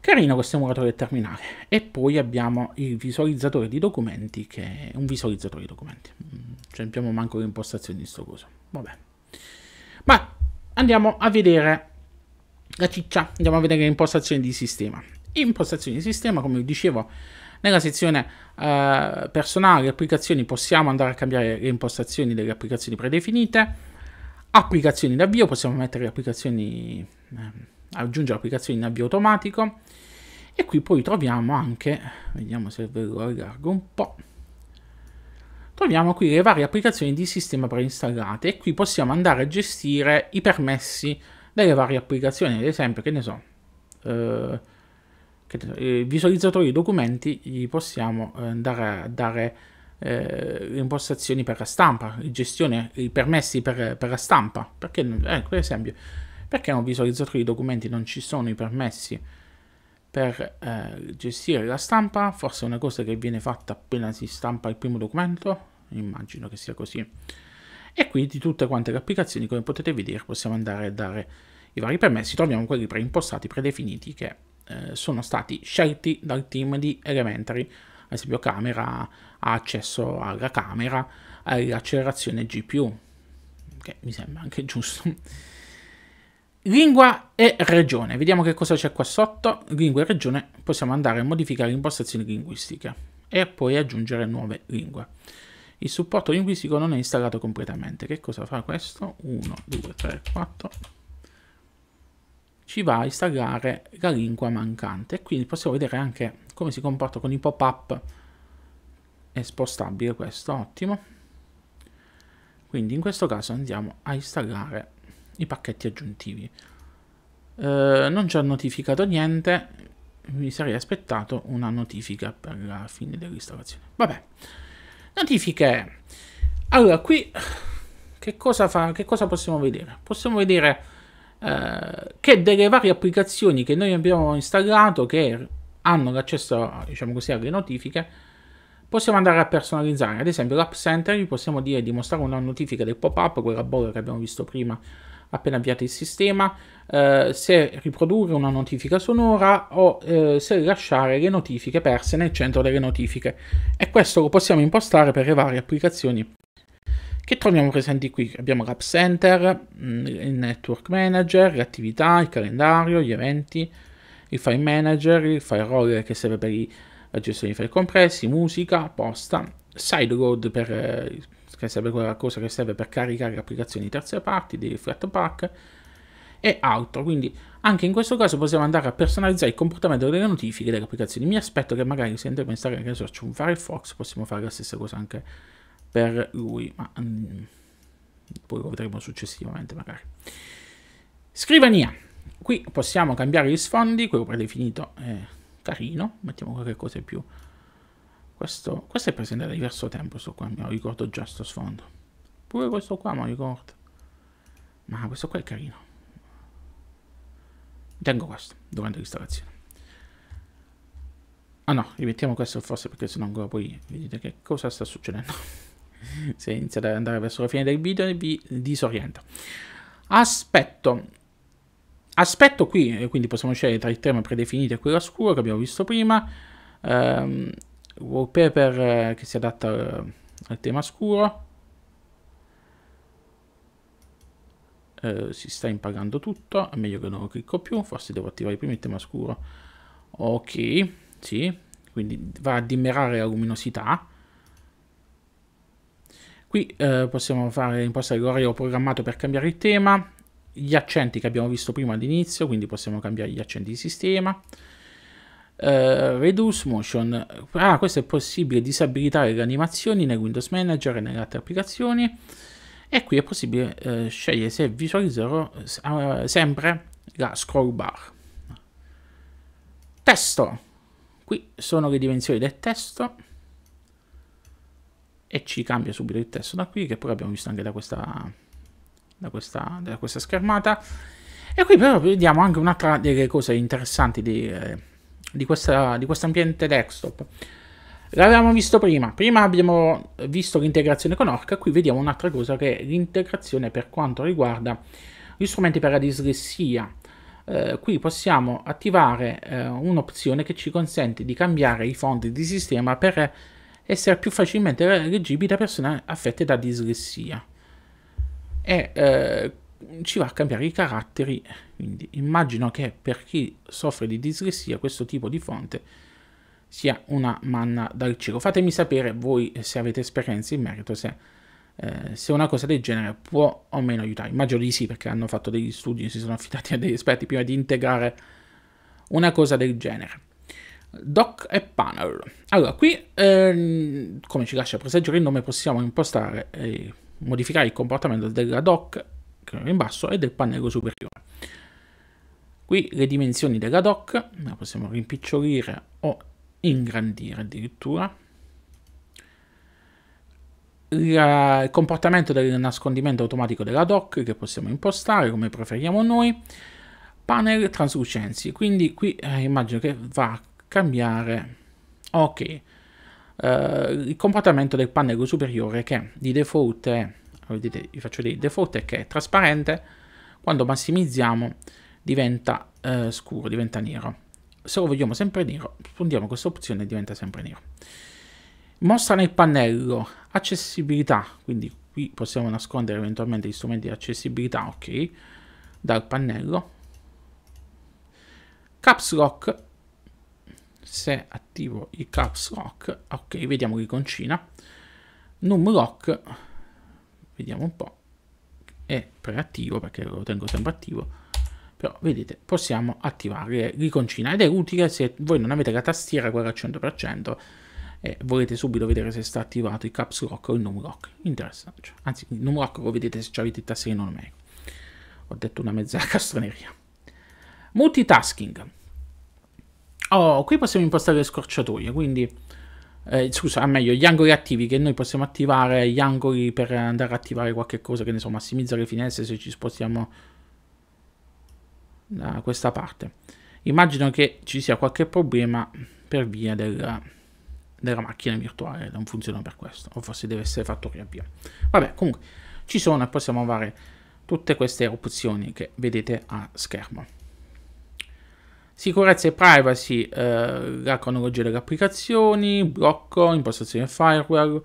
Carino questo emulatore del terminale. E poi abbiamo il visualizzatore di documenti, che è un visualizzatore di documenti. Mm, cioè, abbiamo manco le impostazioni di sto coso. Vabbè. Ma andiamo a vedere la ciccia, andiamo a vedere le impostazioni di sistema. Impostazioni di sistema, come vi dicevo, nella sezione eh, personale, applicazioni, possiamo andare a cambiare le impostazioni delle applicazioni predefinite. Applicazioni d'avvio, possiamo mettere le applicazioni... Eh, aggiunge l'applicazione in avvio automatico e qui poi troviamo anche, vediamo se ve lo allargo un po', troviamo qui le varie applicazioni di sistema preinstallate e qui possiamo andare a gestire i permessi delle varie applicazioni, ad esempio, che ne so, eh, che eh, visualizzatori di documenti, gli possiamo eh, andare a dare eh, le impostazioni per la stampa, gestione, i permessi per, per la stampa, perché, ecco, ad esempio, perché un visualizzatore di documenti non ci sono i permessi per eh, gestire la stampa? Forse è una cosa che viene fatta appena si stampa il primo documento? Immagino che sia così. E qui di tutte quante le applicazioni, come potete vedere, possiamo andare a dare i vari permessi. Troviamo quelli preimpostati, predefiniti, che eh, sono stati scelti dal team di Elementary. Ad esempio camera, ha accesso alla camera, all'accelerazione GPU, che mi sembra anche giusto. Lingua e regione. Vediamo che cosa c'è qua sotto. Lingua e regione. Possiamo andare a modificare impostazioni linguistiche e poi aggiungere nuove lingue. Il supporto linguistico non è installato completamente. Che cosa fa questo? 1, 2, 3, 4. Ci va a installare la lingua mancante. quindi possiamo vedere anche come si comporta con i pop-up. È spostabile questo, ottimo. Quindi in questo caso andiamo a installare i pacchetti aggiuntivi. Eh, non ci ha notificato niente, mi sarei aspettato una notifica per la fine dell'installazione. Vabbè, notifiche. Allora, qui che cosa, fa, che cosa possiamo vedere? Possiamo vedere eh, che delle varie applicazioni che noi abbiamo installato, che hanno l'accesso, diciamo così, alle notifiche, possiamo andare a personalizzare. Ad esempio, l'App Center gli possiamo dire di mostrare una notifica del pop-up, quella bolla che abbiamo visto prima, appena avviato il sistema, eh, se riprodurre una notifica sonora o eh, se lasciare le notifiche perse nel centro delle notifiche e questo lo possiamo impostare per le varie applicazioni che troviamo presenti qui. Abbiamo l'App Center, mm, il Network Manager, le attività, il calendario, gli eventi, il File Manager, il File Roller che serve per la gestione di file compressi, musica, posta, Sideload per... Eh, che serve qualcosa che serve per caricare applicazioni di terze parti, di Flatpak e altro. Quindi anche in questo caso possiamo andare a personalizzare il comportamento delle notifiche delle applicazioni. Mi aspetto che magari se andiamo a installare che so, c'è un Firefox, possiamo fare la stessa cosa anche per lui, ma mh, mm, poi lo vedremo successivamente magari. Scrivania. Qui possiamo cambiare gli sfondi, quello predefinito è carino, mettiamo qualche cosa in più questo, questo è presente da diverso tempo, questo qua, mi ricordo già sto sfondo. Pure questo qua mi ricordo. Ma questo qua è carino. Tengo questo, durante l'installazione. Ah no, rimettiamo questo forse perché sennò ancora poi vedete che cosa sta succedendo. Se iniziate ad andare verso la fine del video vi disorienta. Aspetto. Aspetto qui, quindi possiamo scegliere tra il tema predefinito e quello scuro che abbiamo visto prima. Ehm, wallpaper eh, che si adatta eh, al tema scuro eh, si sta impagando tutto è meglio che non lo clicco più forse devo attivare prima il tema scuro ok sì quindi va a dimmerare la luminosità qui eh, possiamo fare l'imposta dell'orario programmato per cambiare il tema gli accenti che abbiamo visto prima all'inizio quindi possiamo cambiare gli accenti di sistema Uh, reduce Motion. Ah, questo è possibile disabilitare le animazioni nel Windows Manager e nelle altre applicazioni. E qui è possibile uh, scegliere se visualizzerò uh, sempre la scroll bar. Testo. Qui sono le dimensioni del testo. E ci cambia subito il testo da qui, che poi abbiamo visto anche da questa, da questa, da questa schermata. E qui però vediamo anche un'altra delle cose interessanti di... Eh, di, questa, di questo ambiente desktop. L'avevamo visto prima, prima abbiamo visto l'integrazione con Orca, qui vediamo un'altra cosa che è l'integrazione per quanto riguarda gli strumenti per la dislessia. Eh, qui possiamo attivare eh, un'opzione che ci consente di cambiare i fonti di sistema per essere più facilmente leggibili da persone affette da dislessia. E eh, ci va a cambiare i caratteri, quindi immagino che per chi soffre di dislessia questo tipo di fonte sia una manna dal cielo. Fatemi sapere voi se avete esperienze in merito, se, eh, se una cosa del genere può o meno aiutare. Immagino di sì perché hanno fatto degli studi, si sono affidati a degli esperti prima di integrare una cosa del genere. Doc e panel. Allora, qui, ehm, come ci lascia presagire il nome, possiamo impostare e modificare il comportamento della doc in basso e del pannello superiore. Qui le dimensioni della doc, la possiamo rimpicciolire o ingrandire addirittura. Il comportamento del nascondimento automatico della doc che possiamo impostare come preferiamo noi. Panel traslucency, quindi qui eh, immagino che va a cambiare. Ok, Uh, il comportamento del pannello superiore che di default è vedete vi faccio dei default è che è trasparente quando massimizziamo diventa eh, scuro diventa nero se lo vogliamo sempre nero sfondiamo questa opzione e diventa sempre nero mostra nel pannello accessibilità quindi qui possiamo nascondere eventualmente gli strumenti di accessibilità ok dal pannello caps lock se attivo il caps lock ok vediamo l'iconcina num lock vediamo un po', è preattivo perché lo tengo sempre attivo, però vedete possiamo attivare l'iconcina ed è utile se voi non avete la tastiera quella al 100% e volete subito vedere se sta attivato il caps lock o il num lock, interessante, anzi il num lock lo vedete se avete il tasserino numerico, ho detto una mezza castroneria. Multitasking. Oh, qui possiamo impostare le scorciatoie, quindi eh, scusa, meglio, gli angoli attivi che noi possiamo attivare, gli angoli per andare a attivare qualche cosa, che ne so, massimizzare le finestre se ci spostiamo da questa parte. Immagino che ci sia qualche problema per via della, della macchina virtuale, non funziona per questo, o forse deve essere fatto riavvio. Vabbè, comunque, ci sono e possiamo avere tutte queste opzioni che vedete a schermo. Sicurezza e privacy, eh, la cronologia delle applicazioni, blocco, impostazione firewall,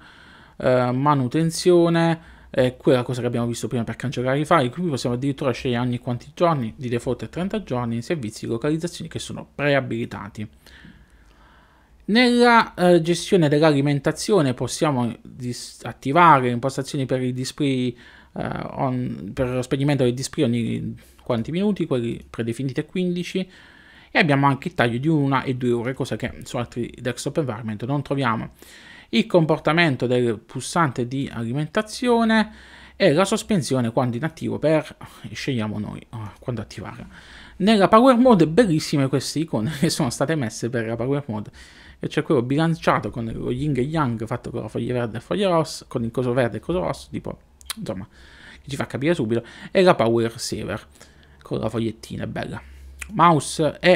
eh, manutenzione, eh, quella cosa che abbiamo visto prima per cancellare i file, qui possiamo addirittura scegliere ogni quanti giorni, di default è 30 giorni, servizi, localizzazioni che sono preabilitati. Nella eh, gestione dell'alimentazione possiamo attivare impostazioni per il display, eh, on, per lo spegnimento del display ogni quanti minuti, quelli predefiniti a 15, e abbiamo anche il taglio di una e due ore, cosa che su altri desktop environment non troviamo. Il comportamento del pulsante di alimentazione e la sospensione quando inattivo per eh, scegliamo noi eh, quando attivare. Nella Power Mode bellissime queste icone che sono state messe per la Power Mode e c'è quello bilanciato con lo yin e yang fatto con la foglia verde e la foglia rossa, con il coso verde e il coso rosso, tipo, insomma, che ci fa capire subito, e la Power Saver con la fogliettina bella mouse e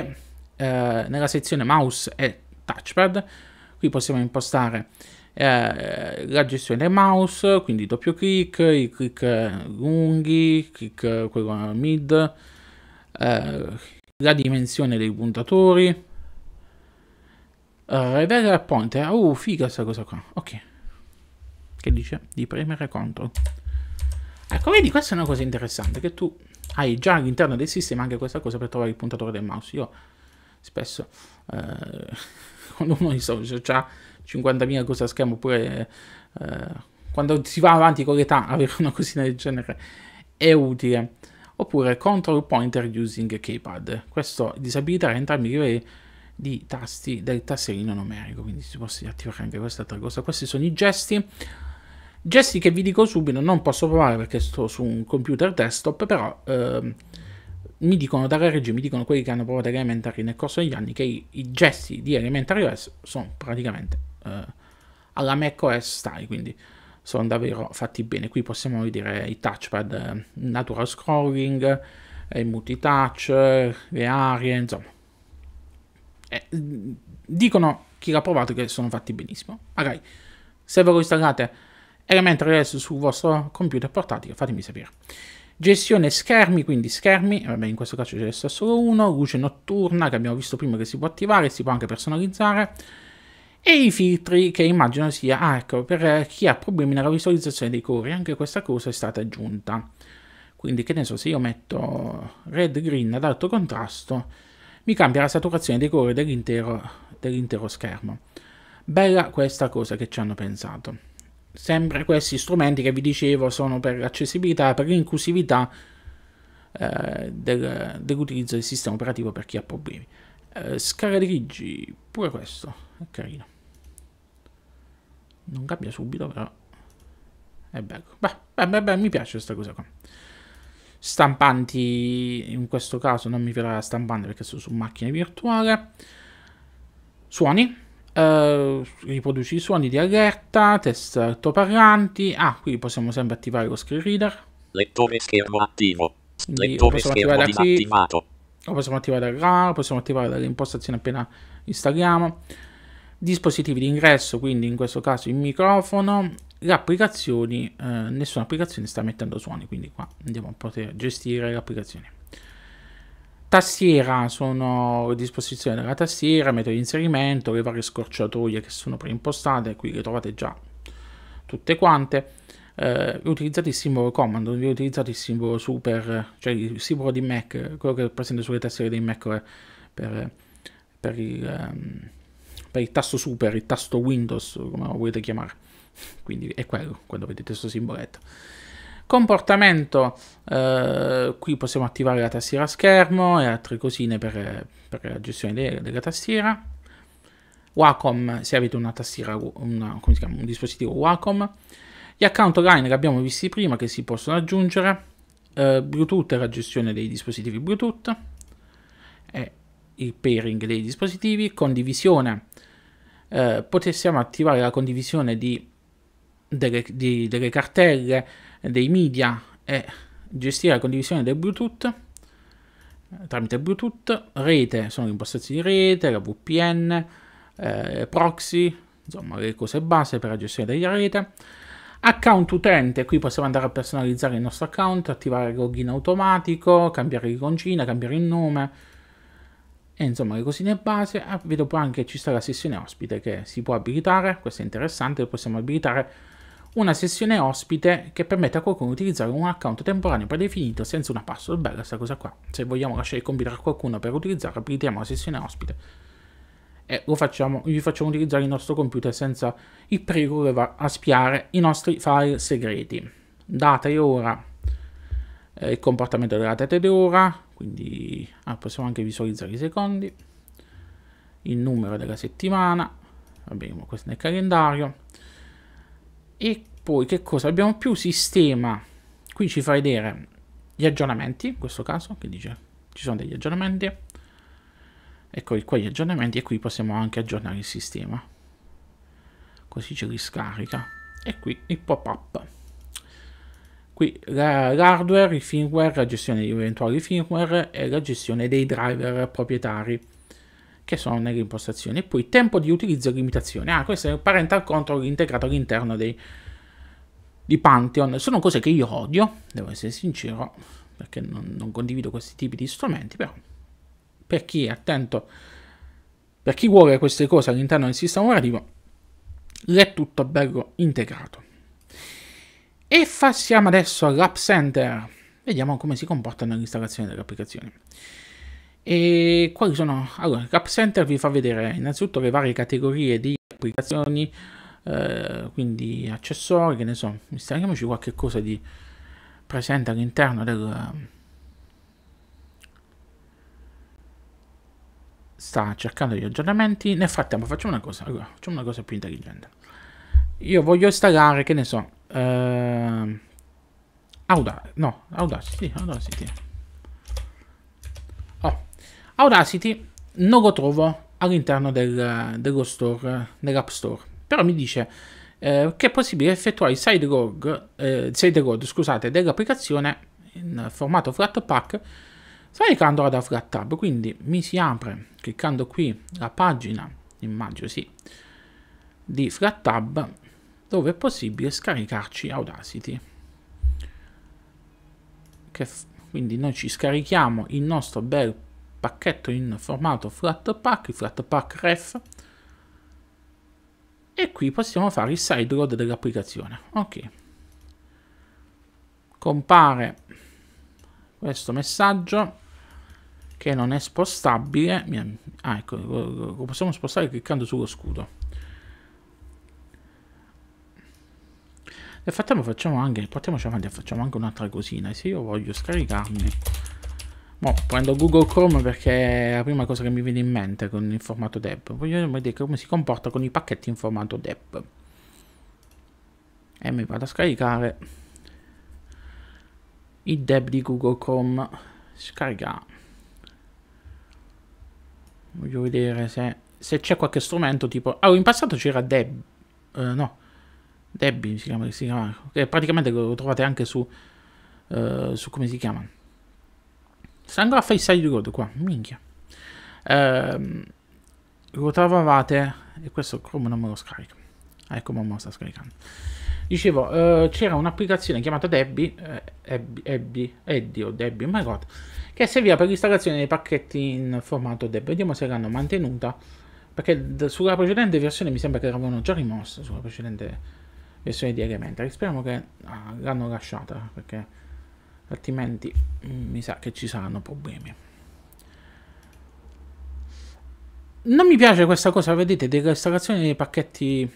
eh, nella sezione mouse e touchpad qui possiamo impostare eh, la gestione del mouse quindi doppio clic i clic eh, lunghi clic eh, quello mid eh, la dimensione dei puntatori Uh, eh, rivela il ponte. Oh, uh, figa sta cosa qua. Ok. Che dice? Di premere CTRL. Ecco, vedi, questa è una cosa interessante che tu hai già all'interno del sistema anche questa cosa per trovare il puntatore del mouse. Io spesso eh, quando uno insomma, ha 50.000 cose a schermo oppure eh, quando si va avanti con l'età avere una cosina del genere è utile oppure control pointer using keypad questo disabilita entrambi i livelli di tasti del tasserino numerico quindi si può attivare anche questa altra cosa questi sono i gesti Gesti che vi dico subito, non posso provare perché sto su un computer desktop, però eh, mi dicono dalla regia, mi dicono quelli che hanno provato Elementary nel corso degli anni, che i, i gesti di Elementary OS sono praticamente eh, alla macOS style, quindi sono davvero fatti bene. Qui possiamo vedere i touchpad, eh, natural scrolling, eh, il multitouch, le arie insomma. Eh, dicono chi l'ha provato che sono fatti benissimo. Magari se ve lo installate elemento reso sul vostro computer portatile, fatemi sapere. Gestione schermi, quindi schermi, vabbè in questo caso ce ne sta solo uno, luce notturna che abbiamo visto prima che si può attivare, si può anche personalizzare, e i filtri che immagino sia, ah ecco, per chi ha problemi nella visualizzazione dei colori, anche questa cosa è stata aggiunta. Quindi che ne so, se io metto red green ad alto contrasto, mi cambia la saturazione dei colori dell'intero dell schermo. Bella questa cosa che ci hanno pensato sempre questi strumenti che vi dicevo sono per l'accessibilità, per l'inclusività eh, del, dell'utilizzo del sistema operativo per chi ha problemi. Eh, scala rigi, pure questo, è carino. Non cambia subito, però è eh, bello. Ecco. Beh, beh, beh, beh mi piace questa cosa qua. Stampanti, in questo caso non mi piace la stampante perché sono su macchina virtuale. Suoni Uh, riproduci i suoni di allerta, test altoparlanti. Ah, qui possiamo sempre attivare lo screen reader. Lettore schermo attivo. Lettore schermo disattivato. Lo possiamo attivare dal là, lo possiamo attivare dalle impostazioni appena installiamo. Dispositivi di ingresso, quindi in questo caso il microfono. Le applicazioni, eh, nessuna applicazione sta mettendo suoni, quindi qua andiamo a poter gestire le applicazioni tastiera sono a disposizione della tastiera, metodo di inserimento, le varie scorciatoie che sono preimpostate, qui le trovate già tutte quante. Eh, utilizzate il simbolo command, non vi utilizzate il simbolo super, cioè il simbolo di Mac, quello che è presente sulle tastiere dei Mac per, cioè per, per, il, ehm, per il tasto super, il tasto Windows, come lo volete chiamare. Quindi è quello, quando vedete questo simboletto. Comportamento, eh, qui possiamo attivare la tastiera schermo e altre cosine per, per la gestione de della tastiera. Wacom, se avete una tastiera, una, chiama, un dispositivo Wacom. Gli account line che abbiamo visti prima che si possono aggiungere. Eh, Bluetooth e la gestione dei dispositivi Bluetooth. E il pairing dei dispositivi. Condivisione. Eh, possiamo attivare la condivisione di, delle, di, delle cartelle dei media e gestire la condivisione del Bluetooth eh, tramite Bluetooth, rete, sono le impostazioni di rete, la VPN, eh, proxy, insomma le cose base per la gestione della rete. Account utente, qui possiamo andare a personalizzare il nostro account, attivare il login automatico, cambiare l'iconcina, cambiare il nome, e insomma le cosine base. Ah, vedo poi anche ci sta la sessione ospite che si può abilitare, questo è interessante, possiamo abilitare una sessione ospite che permette a qualcuno di utilizzare un account temporaneo predefinito senza una password. Bella questa cosa qua. Se vogliamo lasciare il computer a qualcuno per utilizzare, abilitiamo la sessione ospite e lo facciamo, gli facciamo utilizzare il nostro computer senza il pericolo che va a spiare i nostri file segreti. Data e ora, eh, il comportamento della data ed ora, quindi ah, possiamo anche visualizzare i secondi, il numero della settimana, va bene, questo nel calendario, e poi che cosa? Abbiamo più sistema. Qui ci fa vedere gli aggiornamenti, in questo caso, che dice ci sono degli aggiornamenti. Eccoli qua gli aggiornamenti e qui possiamo anche aggiornare il sistema. Così ci riscarica. E qui il pop-up. Qui l'hardware, il firmware, la gestione di eventuali firmware e la gestione dei driver proprietari che sono nelle impostazioni. E poi tempo di utilizzo e limitazione. Ah, questo è il parental control integrato all'interno dei, di Pantheon. Sono cose che io odio, devo essere sincero, perché non, non condivido questi tipi di strumenti, però per chi è attento, per chi vuole queste cose all'interno del sistema operativo, è tutto bello integrato. E passiamo adesso all'App Center. Vediamo come si comporta nell'installazione dell'applicazione. applicazioni. E quali sono? Allora, il l'App Center vi fa vedere innanzitutto le varie categorie di applicazioni, eh, quindi accessori, che ne so, installiamoci qualche cosa di presente all'interno del... sta cercando gli aggiornamenti. Nel frattempo facciamo una cosa, allora, facciamo una cosa più intelligente. Io voglio installare, che ne so, eh, Audacity, no, Audacity, Audacity. Audacity non lo trovo all'interno del, dello store, dell'app store, però mi dice eh, che è possibile effettuare il side log, eh, side load scusate, dell'applicazione in formato Flatpak scaricandola da FlatTab, quindi mi si apre cliccando qui la pagina, immagino sì, di FlatTab dove è possibile scaricarci Audacity. Che quindi noi ci scarichiamo il nostro bel pacchetto in formato Flatpak, il Flatpak ref, e qui possiamo fare il sideload dell'applicazione. Ok. Compare questo messaggio che non è spostabile. Ah, ecco, lo possiamo spostare cliccando sullo scudo. Nel frattempo facciamo anche, portiamoci avanti facciamo anche un'altra cosina. Se io voglio scaricarmi Mo, prendo Google Chrome perché è la prima cosa che mi viene in mente con il formato DEB. Voglio vedere come si comporta con i pacchetti in formato DEB. E mi vado a scaricare il DEB di Google Chrome. Scarica. Voglio vedere se, se c'è qualche strumento tipo... Ah, in passato c'era DEB. Uh, no. Debbie si chiama, si chiama, Che praticamente lo trovate anche su... Uh, su come si chiama? Stanno a fare il side road qua, minchia. Ehm, rotavate e questo Chrome non me lo scarica. Ah, ecco, ma me lo sta scaricando. Dicevo, eh, c'era un'applicazione chiamata Debbie, eh, Abby, Abby, Eddie o Debbie, oh my god, che serviva per l'installazione dei pacchetti in formato Debbie. Vediamo se l'hanno mantenuta, perché sulla precedente versione mi sembra che l'avevano già rimossa, sulla precedente versione di Elementary. Speriamo che ah, l'hanno lasciata, perché altrimenti mm, mi sa che ci saranno problemi non mi piace questa cosa vedete delle restaurazioni dei pacchetti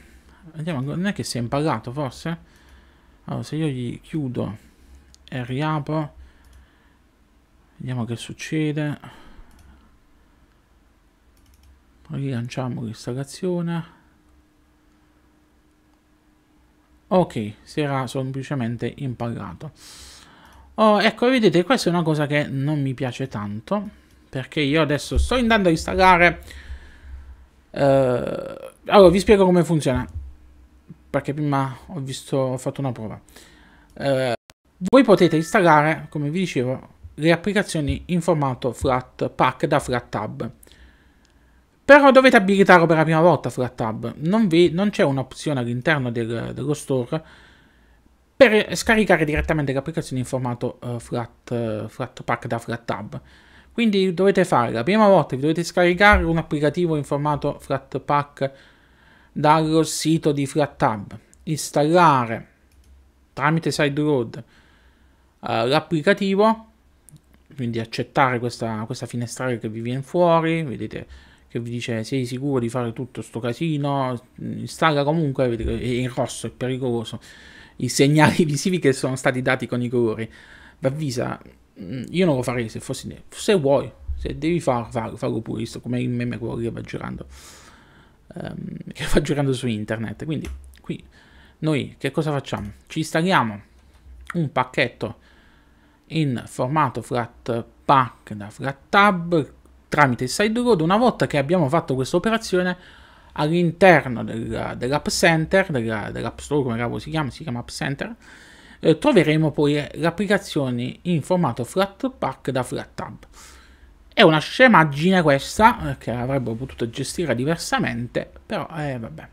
vediamo non è che si è impagato forse allora se io gli chiudo e riapro vediamo che succede rilanciamo l'installazione ok si era semplicemente impagato Oh, ecco, vedete, questa è una cosa che non mi piace tanto, perché io adesso sto andando a installare... Uh, allora, vi spiego come funziona, perché prima ho, visto, ho fatto una prova. Uh, voi potete installare, come vi dicevo, le applicazioni in formato flat pack da flat tab. Però dovete abilitarlo per la prima volta flat tab, non, non c'è un'opzione all'interno del, dello store per eh, scaricare direttamente l'applicazione in formato uh, flat, uh, eh, Flatpak da FlatTab. Quindi dovete fare la prima volta che dovete scaricare un applicativo in formato Flatpak dal sito di FlatTab, installare tramite sideload uh, l'applicativo, quindi accettare questa, questa finestrella che vi viene fuori, vedete che vi dice sei sicuro di fare tutto sto casino, installa comunque, vedete, è in rosso, è pericoloso i segnali visivi che sono stati dati con i colori. Vavvisa, mm, io non lo farei se fossi... Se vuoi, se devi farlo, farlo, farlo pure, visto come il meme quello che va girando. Um, che va girando su internet. Quindi, qui, noi che cosa facciamo? Ci installiamo un pacchetto in formato flat pack da flat tab tramite il sideload. Una volta che abbiamo fatto questa operazione all'interno del, dell'app center, del, dell'app store come cavolo si chiama, si chiama app center, eh, troveremo poi le applicazioni in formato Flatpak da FlatTab. È una scemaggine questa, eh, che avrebbero potuto gestire diversamente, però eh, vabbè.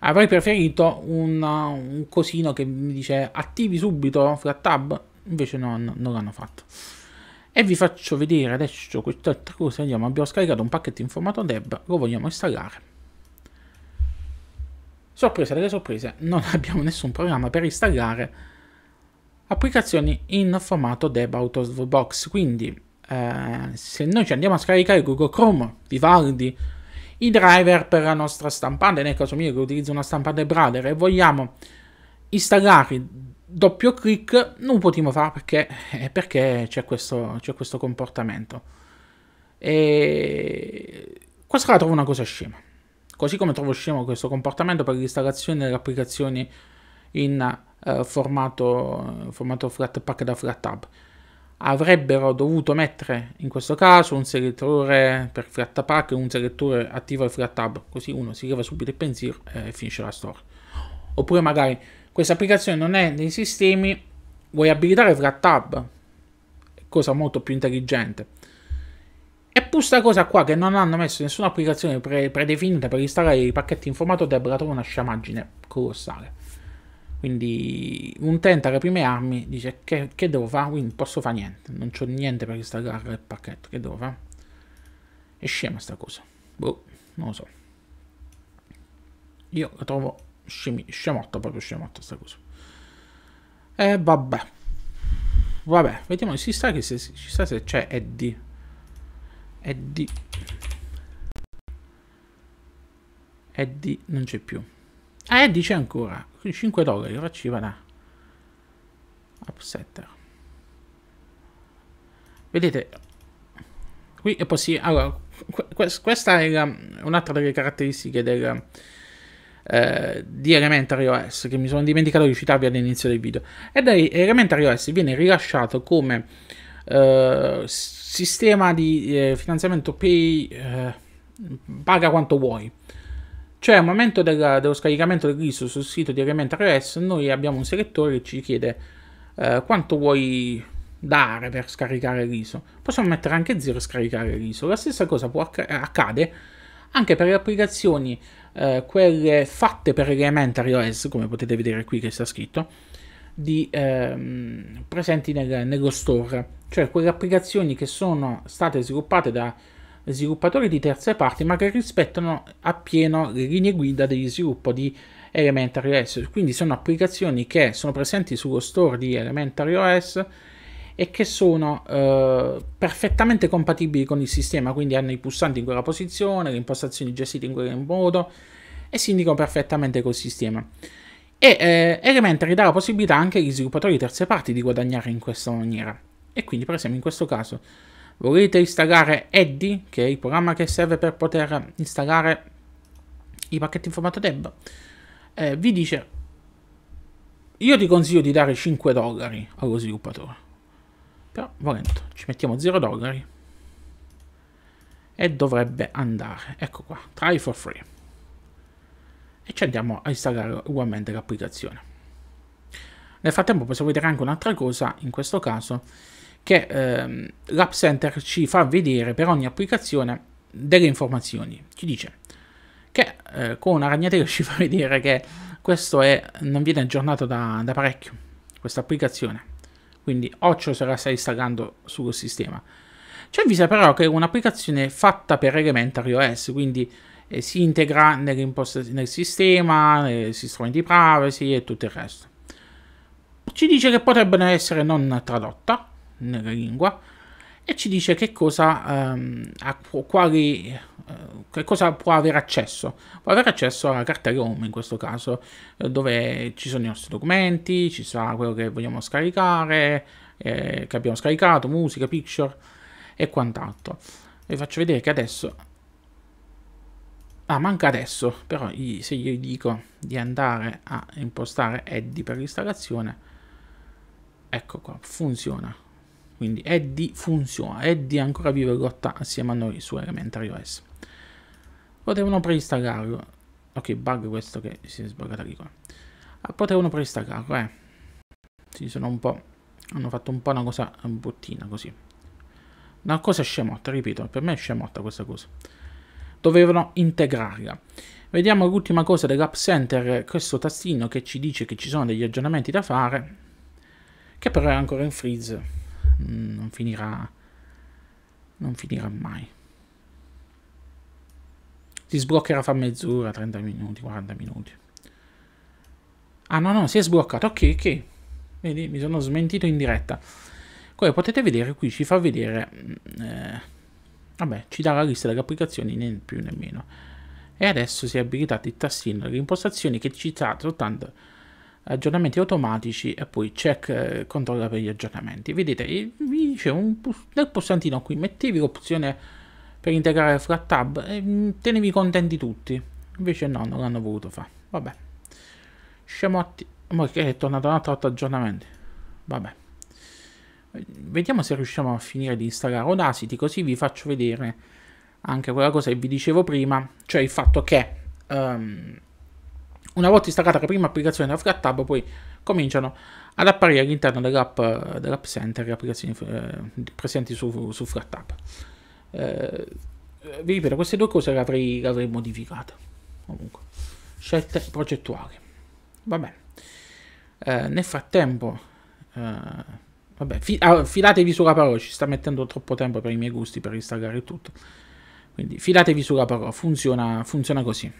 Avrei preferito un, un, cosino che mi dice attivi subito FlatTab, invece no, no non l'hanno fatto. E vi faccio vedere adesso quest'altra cosa, andiamo, abbiamo scaricato un pacchetto in formato deb, lo vogliamo installare. Sorpresa delle sorprese, non abbiamo nessun programma per installare applicazioni in formato Deb Out of the Box, quindi eh, se noi ci andiamo a scaricare Google Chrome, Vivaldi, i driver per la nostra stampante, nel caso mio che utilizzo una stampante Brother e vogliamo installare doppio clic, non potremo farlo perché, eh, perché c'è, questo, questo, comportamento. E... Qua sarà trovo una cosa scema. Così come trovo scemo questo comportamento per l'installazione delle applicazioni in eh, formato, formato Flatpak da FlatHub. Avrebbero dovuto mettere in questo caso un selettore per Flatpak e un selettore attivo al FlatHub, così uno si leva subito il pensiero e finisce la storia. Oppure magari questa applicazione non è nei sistemi, vuoi abilitare FlatHub, cosa molto più intelligente. E pur sta cosa qua che non hanno messo nessuna applicazione pre predefinita per installare i pacchetti in formato deb la trovo una sciamaggine colossale. Quindi un tenta le prime armi, dice che, che devo fare? Quindi posso fare niente, non c'ho niente per installare il pacchetto, che devo fare? È scema sta cosa. Boh, non lo so. Io la trovo scemi, scemotta, proprio scemotta sta cosa. E eh, vabbè. Vabbè, vediamo se ci sta, se, ci sta se c'è Eddie. Eddie Eddie non c'è più ah Eddie c'è ancora 5 dollari ora ci va da upsetter vedete qui è possibile allora questa è un'altra delle caratteristiche del, eh, di Elementary OS che mi sono dimenticato di citarvi all'inizio del video ed è Elementary OS viene rilasciato come eh, sistema di eh, finanziamento pay eh, paga quanto vuoi. Cioè al momento della, dello scaricamento del riso sul sito di Element RS noi abbiamo un selettore che ci chiede eh, quanto vuoi dare per scaricare l'ISO. Possiamo mettere anche 0 e scaricare l'ISO. La stessa cosa può acc- eh, accade anche per le applicazioni eh, quelle fatte per Elementary OS, come potete vedere qui che sta scritto, di, ehm, presenti nel, nello store, cioè quelle applicazioni che sono state sviluppate da sviluppatori di terze parti ma che rispettano appieno le linee guida degli sviluppo di Elementary OS, quindi sono applicazioni che sono presenti sullo store di Elementary OS e che sono eh, perfettamente compatibili con il sistema, quindi hanno i pulsanti in quella posizione, le impostazioni gestite in quel modo e si indicano perfettamente col sistema. E eh, Elementary dà la possibilità anche agli sviluppatori di terze parti di guadagnare in questa maniera. E quindi, per esempio, in questo caso, volete installare Eddy, che è il programma che serve per poter installare i pacchetti in formato DEB, eh, vi dice io ti consiglio di dare 5 dollari allo sviluppatore. Però, volendo, ci mettiamo 0 dollari e dovrebbe andare. Ecco qua, try for free e ci andiamo a installare ugualmente l'applicazione. Nel frattempo possiamo vedere anche un'altra cosa, in questo caso, che ehm, l'App Center ci fa vedere per ogni applicazione delle informazioni. Ci dice che eh, con una ragnatela ci fa vedere che questo è, non viene aggiornato da, da parecchio, questa applicazione. Quindi Occio se la sta installando sul sistema. Ci avvisa però che è un'applicazione fatta per Elementary OS, quindi e si integra nel, nel sistema, nei eh, sistemi di privacy e tutto il resto. Ci dice che potrebbero essere non tradotta nella lingua e ci dice che cosa, ehm, a quali, eh, che cosa può avere accesso. Può avere accesso alla cartella home in questo caso, eh, dove ci sono i nostri documenti, ci sarà quello che vogliamo scaricare, eh, che abbiamo scaricato, musica, picture e quant'altro. Vi faccio vedere che adesso Ah, manca adesso, però se gli dico di andare a impostare Eddy per l'installazione, ecco qua, funziona. Quindi Eddy funziona, Eddy è ancora vivo e lotta assieme a noi su Elementary OS. Potevano preinstallarlo, ok, bug questo che si è sbagliato lì qua. Ah, potevano preinstallarlo, eh. Si sono un po', hanno fatto un po' una cosa bottina così. Una cosa scemotta, ripeto, per me è scemotta questa cosa dovevano integrarla. Vediamo l'ultima cosa dell'app center, questo tastino che ci dice che ci sono degli aggiornamenti da fare, che però è ancora in freeze, mm, non finirà, non finirà mai. Si sbloccherà fra mezz'ora, 30 minuti, 40 minuti. Ah no, no, si è sbloccato, ok, ok. Vedi, mi sono smentito in diretta. Come potete vedere qui ci fa vedere... Mm, eh, Vabbè, ci dà la lista delle applicazioni né più né meno. E adesso si è abilitato il tastino delle impostazioni che ci dà soltanto aggiornamenti automatici e poi check eh, controlla per gli aggiornamenti. Vedete, eh, vi dice un, nel pulsantino qui mettevi l'opzione per integrare flat tab e mm, tenevi contenti tutti. Invece no, non l'hanno voluto fare. Vabbè. Scemotti. Ma che è tornato un altro aggiornamento. Vabbè. Vediamo se riusciamo a finire di installare Audacity, così vi faccio vedere anche quella cosa che vi dicevo prima, cioè il fatto che um, una volta installata la prima applicazione da FlatTab, poi cominciano ad apparire all'interno dell'app dell Center le applicazioni eh, presenti su, su FlatTab. Eh, vi ripeto, queste due cose le avrei, le avrei modificate. Comunque, scelte progettuali. Va Eh, nel frattempo... Eh, Vabbè, fi ah, filatevi sulla parola, ci sta mettendo troppo tempo per i miei gusti, per installare tutto. Quindi fidatevi sulla parola, funziona, funziona così.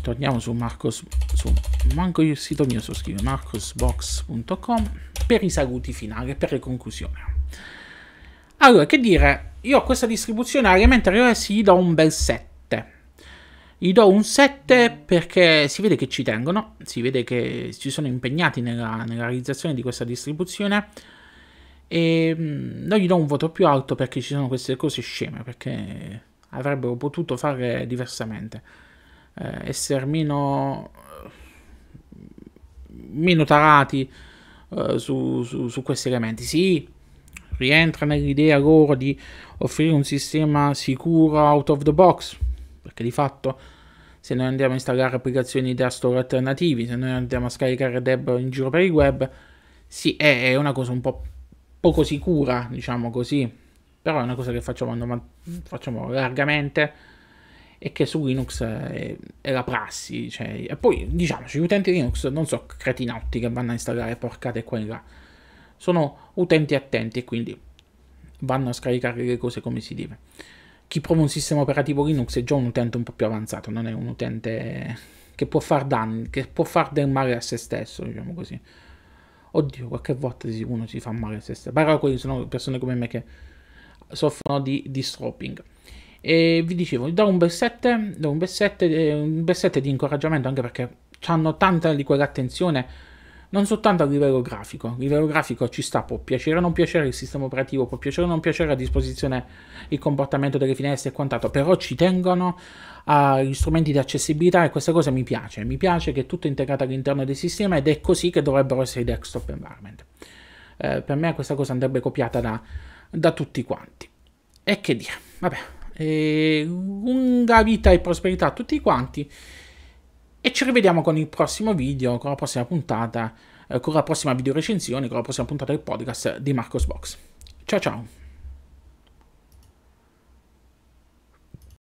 torniamo su Marcos, su manco il sito mio, so scrive marcosbox.com per i saluti finali, per le conclusioni. Allora, che dire, io a questa distribuzione Elementary OS gli do un bel 7 gli do un 7 perché si vede che ci tengono, si vede che ci sono impegnati nella, nella realizzazione di questa distribuzione e mm, non gli do un voto più alto perché ci sono queste cose sceme, perché avrebbero potuto fare diversamente. Eh, essere meno, meno tarati eh, su, su, su questi elementi. Sì, rientra nell'idea loro di offrire un sistema sicuro out of the box perché di fatto se noi andiamo a installare applicazioni da store alternativi, se noi andiamo a scaricare Deb in giro per il web, sì, è, una cosa un po' poco sicura, diciamo così, però è una cosa che facciamo, facciamo largamente e che su Linux è, è la prassi. Cioè, e poi diciamoci, gli utenti Linux non sono cretinotti che vanno a installare porcate qua e là, sono utenti attenti e quindi vanno a scaricare le cose come si deve chi prova un sistema operativo Linux è già un utente un po' più avanzato, non è un utente che può far danni, che può far del male a se stesso, diciamo così. Oddio, qualche volta uno si fa male a se stesso, però quelli sono persone come me che soffrono di, di stropping. E vi dicevo, do un bel 7, do un bel 7, eh, un bel 7 di incoraggiamento anche perché hanno tanta di quell'attenzione non soltanto a livello grafico, a livello grafico ci sta, può piacere o non piacere il sistema operativo, può piacere o non piacere a disposizione il comportamento delle finestre e quant'altro, però ci tengono agli strumenti di accessibilità e questa cosa mi piace, mi piace che è tutto integrato all'interno del sistema ed è così che dovrebbero essere i desktop environment. Eh, per me questa cosa andrebbe copiata da, da tutti quanti. E che dire, vabbè, eh, lunga vita e prosperità a tutti quanti. E ci rivediamo con il prossimo video, con la prossima puntata, eh, con la prossima video recensione, con la prossima puntata del podcast di Marcos Box. Ciao ciao!